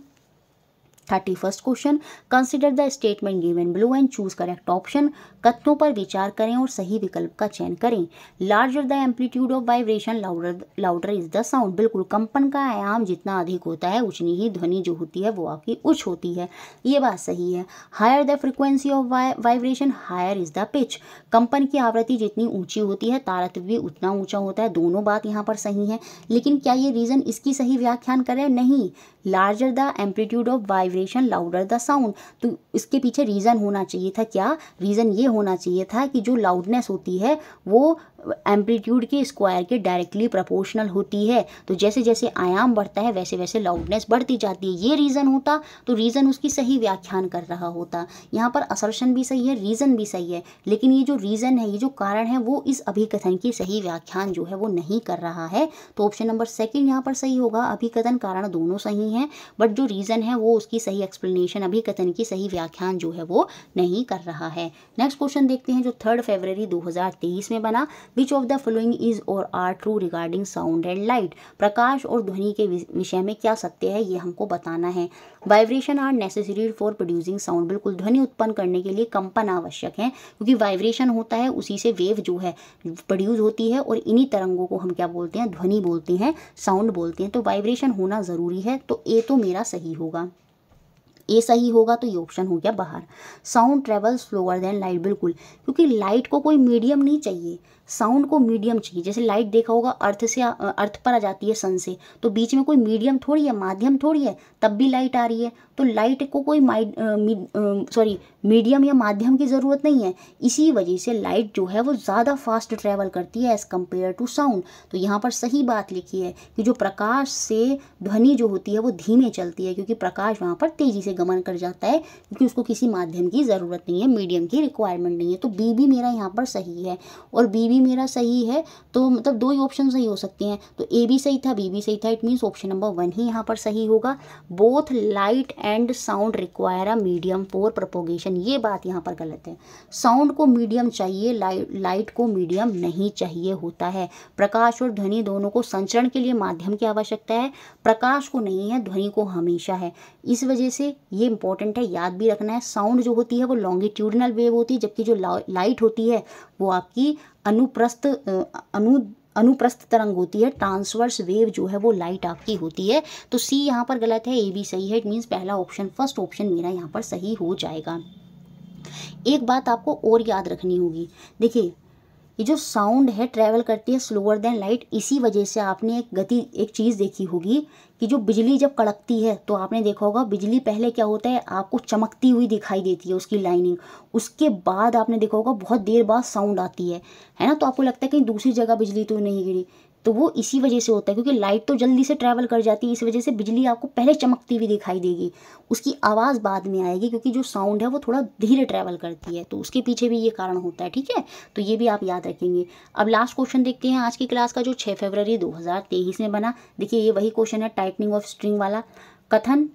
thirty first question consider the statement given below and choose correct option कथनों पर विचार करें और सही विकल्प का चयन करें larger the amplitude of vibration louder louder is the sound बिल्कुल कंपन का आयाम जितना अधिक होता है उतनी ही ध्वनि जो होती है वो आपकी उच्च होती है ये बात सही है higher the frequency of vibration higher is the pitch कंपन की आवृत्ति जितनी ऊंची होती है तारतव्य भी उतना ऊंचा होता है दोनों बात यहाँ पर सही है लेकिन क्या ये रीज़न इसकी सही व्याख्यान करें नहीं larger the amplitude of vibration vibration louder the sound तो इसके पीछे रीज़न होना चाहिए था क्या रीज़न ये होना चाहिए था कि जो लाउडनेस होती है वो एम्पलीट्यूड के स्क्वायर के डायरेक्टली प्रोपोर्शनल होती है तो जैसे जैसे आयाम बढ़ता है वैसे वैसे लाउडनेस बढ़ती जाती है ये रीज़न होता तो रीज़न उसकी सही व्याख्यान कर रहा होता यहाँ पर असर्शन भी सही है रीज़न भी सही है लेकिन ये जो रीज़न है ये जो कारण है वो इस अभिकथन की सही व्याख्यान जो है वो नहीं कर रहा है तो ऑप्शन नंबर सेकेंड यहाँ पर सही होगा अभिकथन कारण दोनों सही हैं बट जो रीज़न है वो उसकी सही एक्सप्लेनेशन अभिकथन की सही व्याख्यान जो है वो नहीं कर रहा है नेक्स्ट क्वेश्चन देखते हैं जो थर्ड फेबररी दो में बना which of the following is or are true regarding sound and light प्रकाश और ध्वनि के विषय में क्या सत्य है ये हमको बताना है vibration are necessary for producing sound बिल्कुल ध्वनि उत्पन्न करने के लिए कंपन आवश्यक है क्योंकि वाइब्रेशन होता है उसी से वेव जो है प्रोड्यूस होती है और इन्हीं तरंगों को हम क्या बोलते हैं ध्वनि बोलते हैं साउंड बोलते हैं तो वाइब्रेशन होना ज़रूरी है तो ए तो मेरा सही होगा ए सही होगा तो ये ऑप्शन हो गया बाहर sound travels slower than light बिल्कुल क्योंकि लाइट को कोई मीडियम नहीं चाहिए साउंड को मीडियम चाहिए जैसे लाइट देखा होगा अर्थ से अर्थ पर आ जाती है सन से तो बीच में कोई मीडियम थोड़ी है माध्यम थोड़ी है तब भी लाइट आ रही है तो लाइट को कोई सॉरी मीडियम या माध्यम की ज़रूरत नहीं है इसी वजह से लाइट जो है वो ज़्यादा फास्ट ट्रैवल करती है एज़ कम्पेयर टू साउंड तो यहाँ पर सही बात लिखी है कि जो प्रकाश से ध्वनि जो होती है वो धीमे चलती है क्योंकि प्रकाश वहाँ पर तेज़ी से गमन कर जाता है क्योंकि उसको किसी माध्यम की ज़रूरत नहीं है मीडियम की रिक्वायरमेंट नहीं है तो बी मेरा यहाँ पर सही है और बी भी मेरा सही है तो मतलब दो ही ऑप्शन सही हो सकते हैं तो ए भी सही था बी भी सही था it means option number one ही यहाँ पर सही होगा both light and sound require a medium for propagation ये बात यहाँ पर गलत है साउंड को मीडियम चाहिए लाइट लाइट को मीडियम नहीं चाहिए होता है प्रकाश और ध्वनि दोनों को संचरण के लिए माध्यम की आवश्यकता है प्रकाश को नहीं है ध्वनि को हमेशा है इस वजह से ये इंपॉर्टेंट है याद भी रखना है साउंड जो होती है वो लॉन्गिट्यूडनल वेव होती है जबकि जो लाइट होती है वो आपकी अनुप्रस्थ अनु अनुप्रस्थ तरंग होती है ट्रांसवर्स वेव जो है वो लाइट आपकी होती है तो सी यहाँ पर गलत है ए बी सही है इट मीन्स पहला ऑप्शन फर्स्ट ऑप्शन मेरा यहाँ पर सही हो जाएगा एक बात आपको और याद रखनी होगी देखिए ये जो साउंड है ट्रैवल करती है स्लोअर देन लाइट इसी वजह से आपने एक गति एक चीज़ देखी होगी कि जो बिजली जब कड़कती है तो आपने देखा होगा बिजली पहले क्या होता है आपको चमकती हुई दिखाई देती है उसकी लाइनिंग उसके बाद आपने देखा होगा बहुत देर बाद साउंड आती है है ना तो आपको लगता है कहीं दूसरी जगह बिजली तो नहीं गिरी तो वो इसी वजह से होता है क्योंकि लाइट तो जल्दी से ट्रैवल कर जाती है इस वजह से बिजली आपको पहले चमकती हुई दिखाई देगी उसकी आवाज़ बाद में आएगी क्योंकि जो साउंड है वो थोड़ा धीरे ट्रैवल करती है तो उसके पीछे भी ये कारण होता है ठीक है तो ये भी आप याद रखेंगे अब लास्ट क्वेश्चन देखते हैं आज की क्लास का जो छः फरवरी दो में बना देखिए ये वही क्वेश्चन है टाइटनिंग ऑफ स्ट्रिंग वाला कथन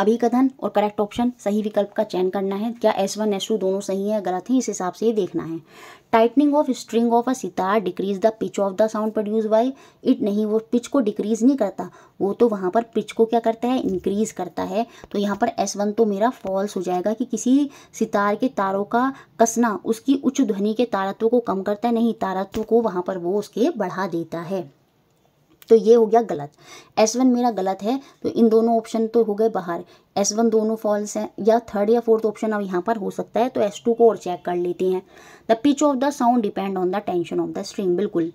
अभिकथन और करेक्ट ऑप्शन सही विकल्प का चयन करना है क्या एस वन एस टू दोनों सही है गलत है इस हिसाब से ये देखना है tightening of string of a sitar decrease the pitch of the sound produce by it नहीं वो पिच को डिक्रीज नहीं करता वो तो वहाँ पर पिच को क्या करता है इंक्रीज करता है तो यहाँ पर एस वन तो मेरा फॉल्स हो जाएगा कि किसी सितार के तारों का कसना उसकी उच्च ध्वनि के तारत्व को कम करता है नहीं तारत्व को वहाँ पर वो उसके बढ़ा देता है तो ये हो गया गलत एस वन मेरा गलत है तो इन दोनों ऑप्शन तो हो गए बाहर एस वन दोनों फॉल्स हैं या थर्ड या फोर्थ ऑप्शन अब यहाँ पर हो सकता है तो एस टू को और चेक कर लेते हैं the pitch of the sound depend on the tension of the string बिल्कुल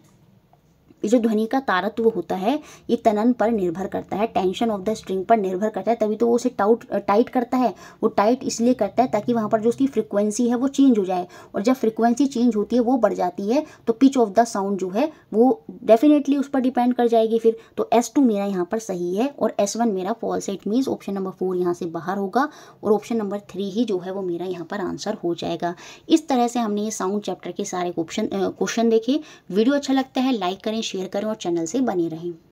ये जो ध्वनि का तारत्व होता है ये तनन पर निर्भर करता है टेंशन ऑफ द स्ट्रिंग पर निर्भर करता है तभी तो वो उसे टाउट टाइट करता है वो टाइट इसलिए करता है ताकि वहाँ पर जो उसकी फ्रिक्वेंसी है वो चेंज हो जाए और जब फ्रिक्वेंसी चेंज होती है वो बढ़ जाती है तो पिच ऑफ द साउंड जो है वो डेफिनेटली उस पर डिपेंड कर जाएगी फिर तो एस टू मेरा यहाँ पर सही है और एस वन मेरा फॉल्स है it means option number four यहाँ से बाहर होगा और ऑप्शन नंबर थ्री ही जो है वो मेरा यहाँ पर आंसर हो जाएगा इस तरह से हमने ये साउंड चैप्टर के सारे ऑप्शन क्वेश्चन देखे वीडियो अच्छा लगता है लाइक करें शेयर करें और चैनल से बने रहें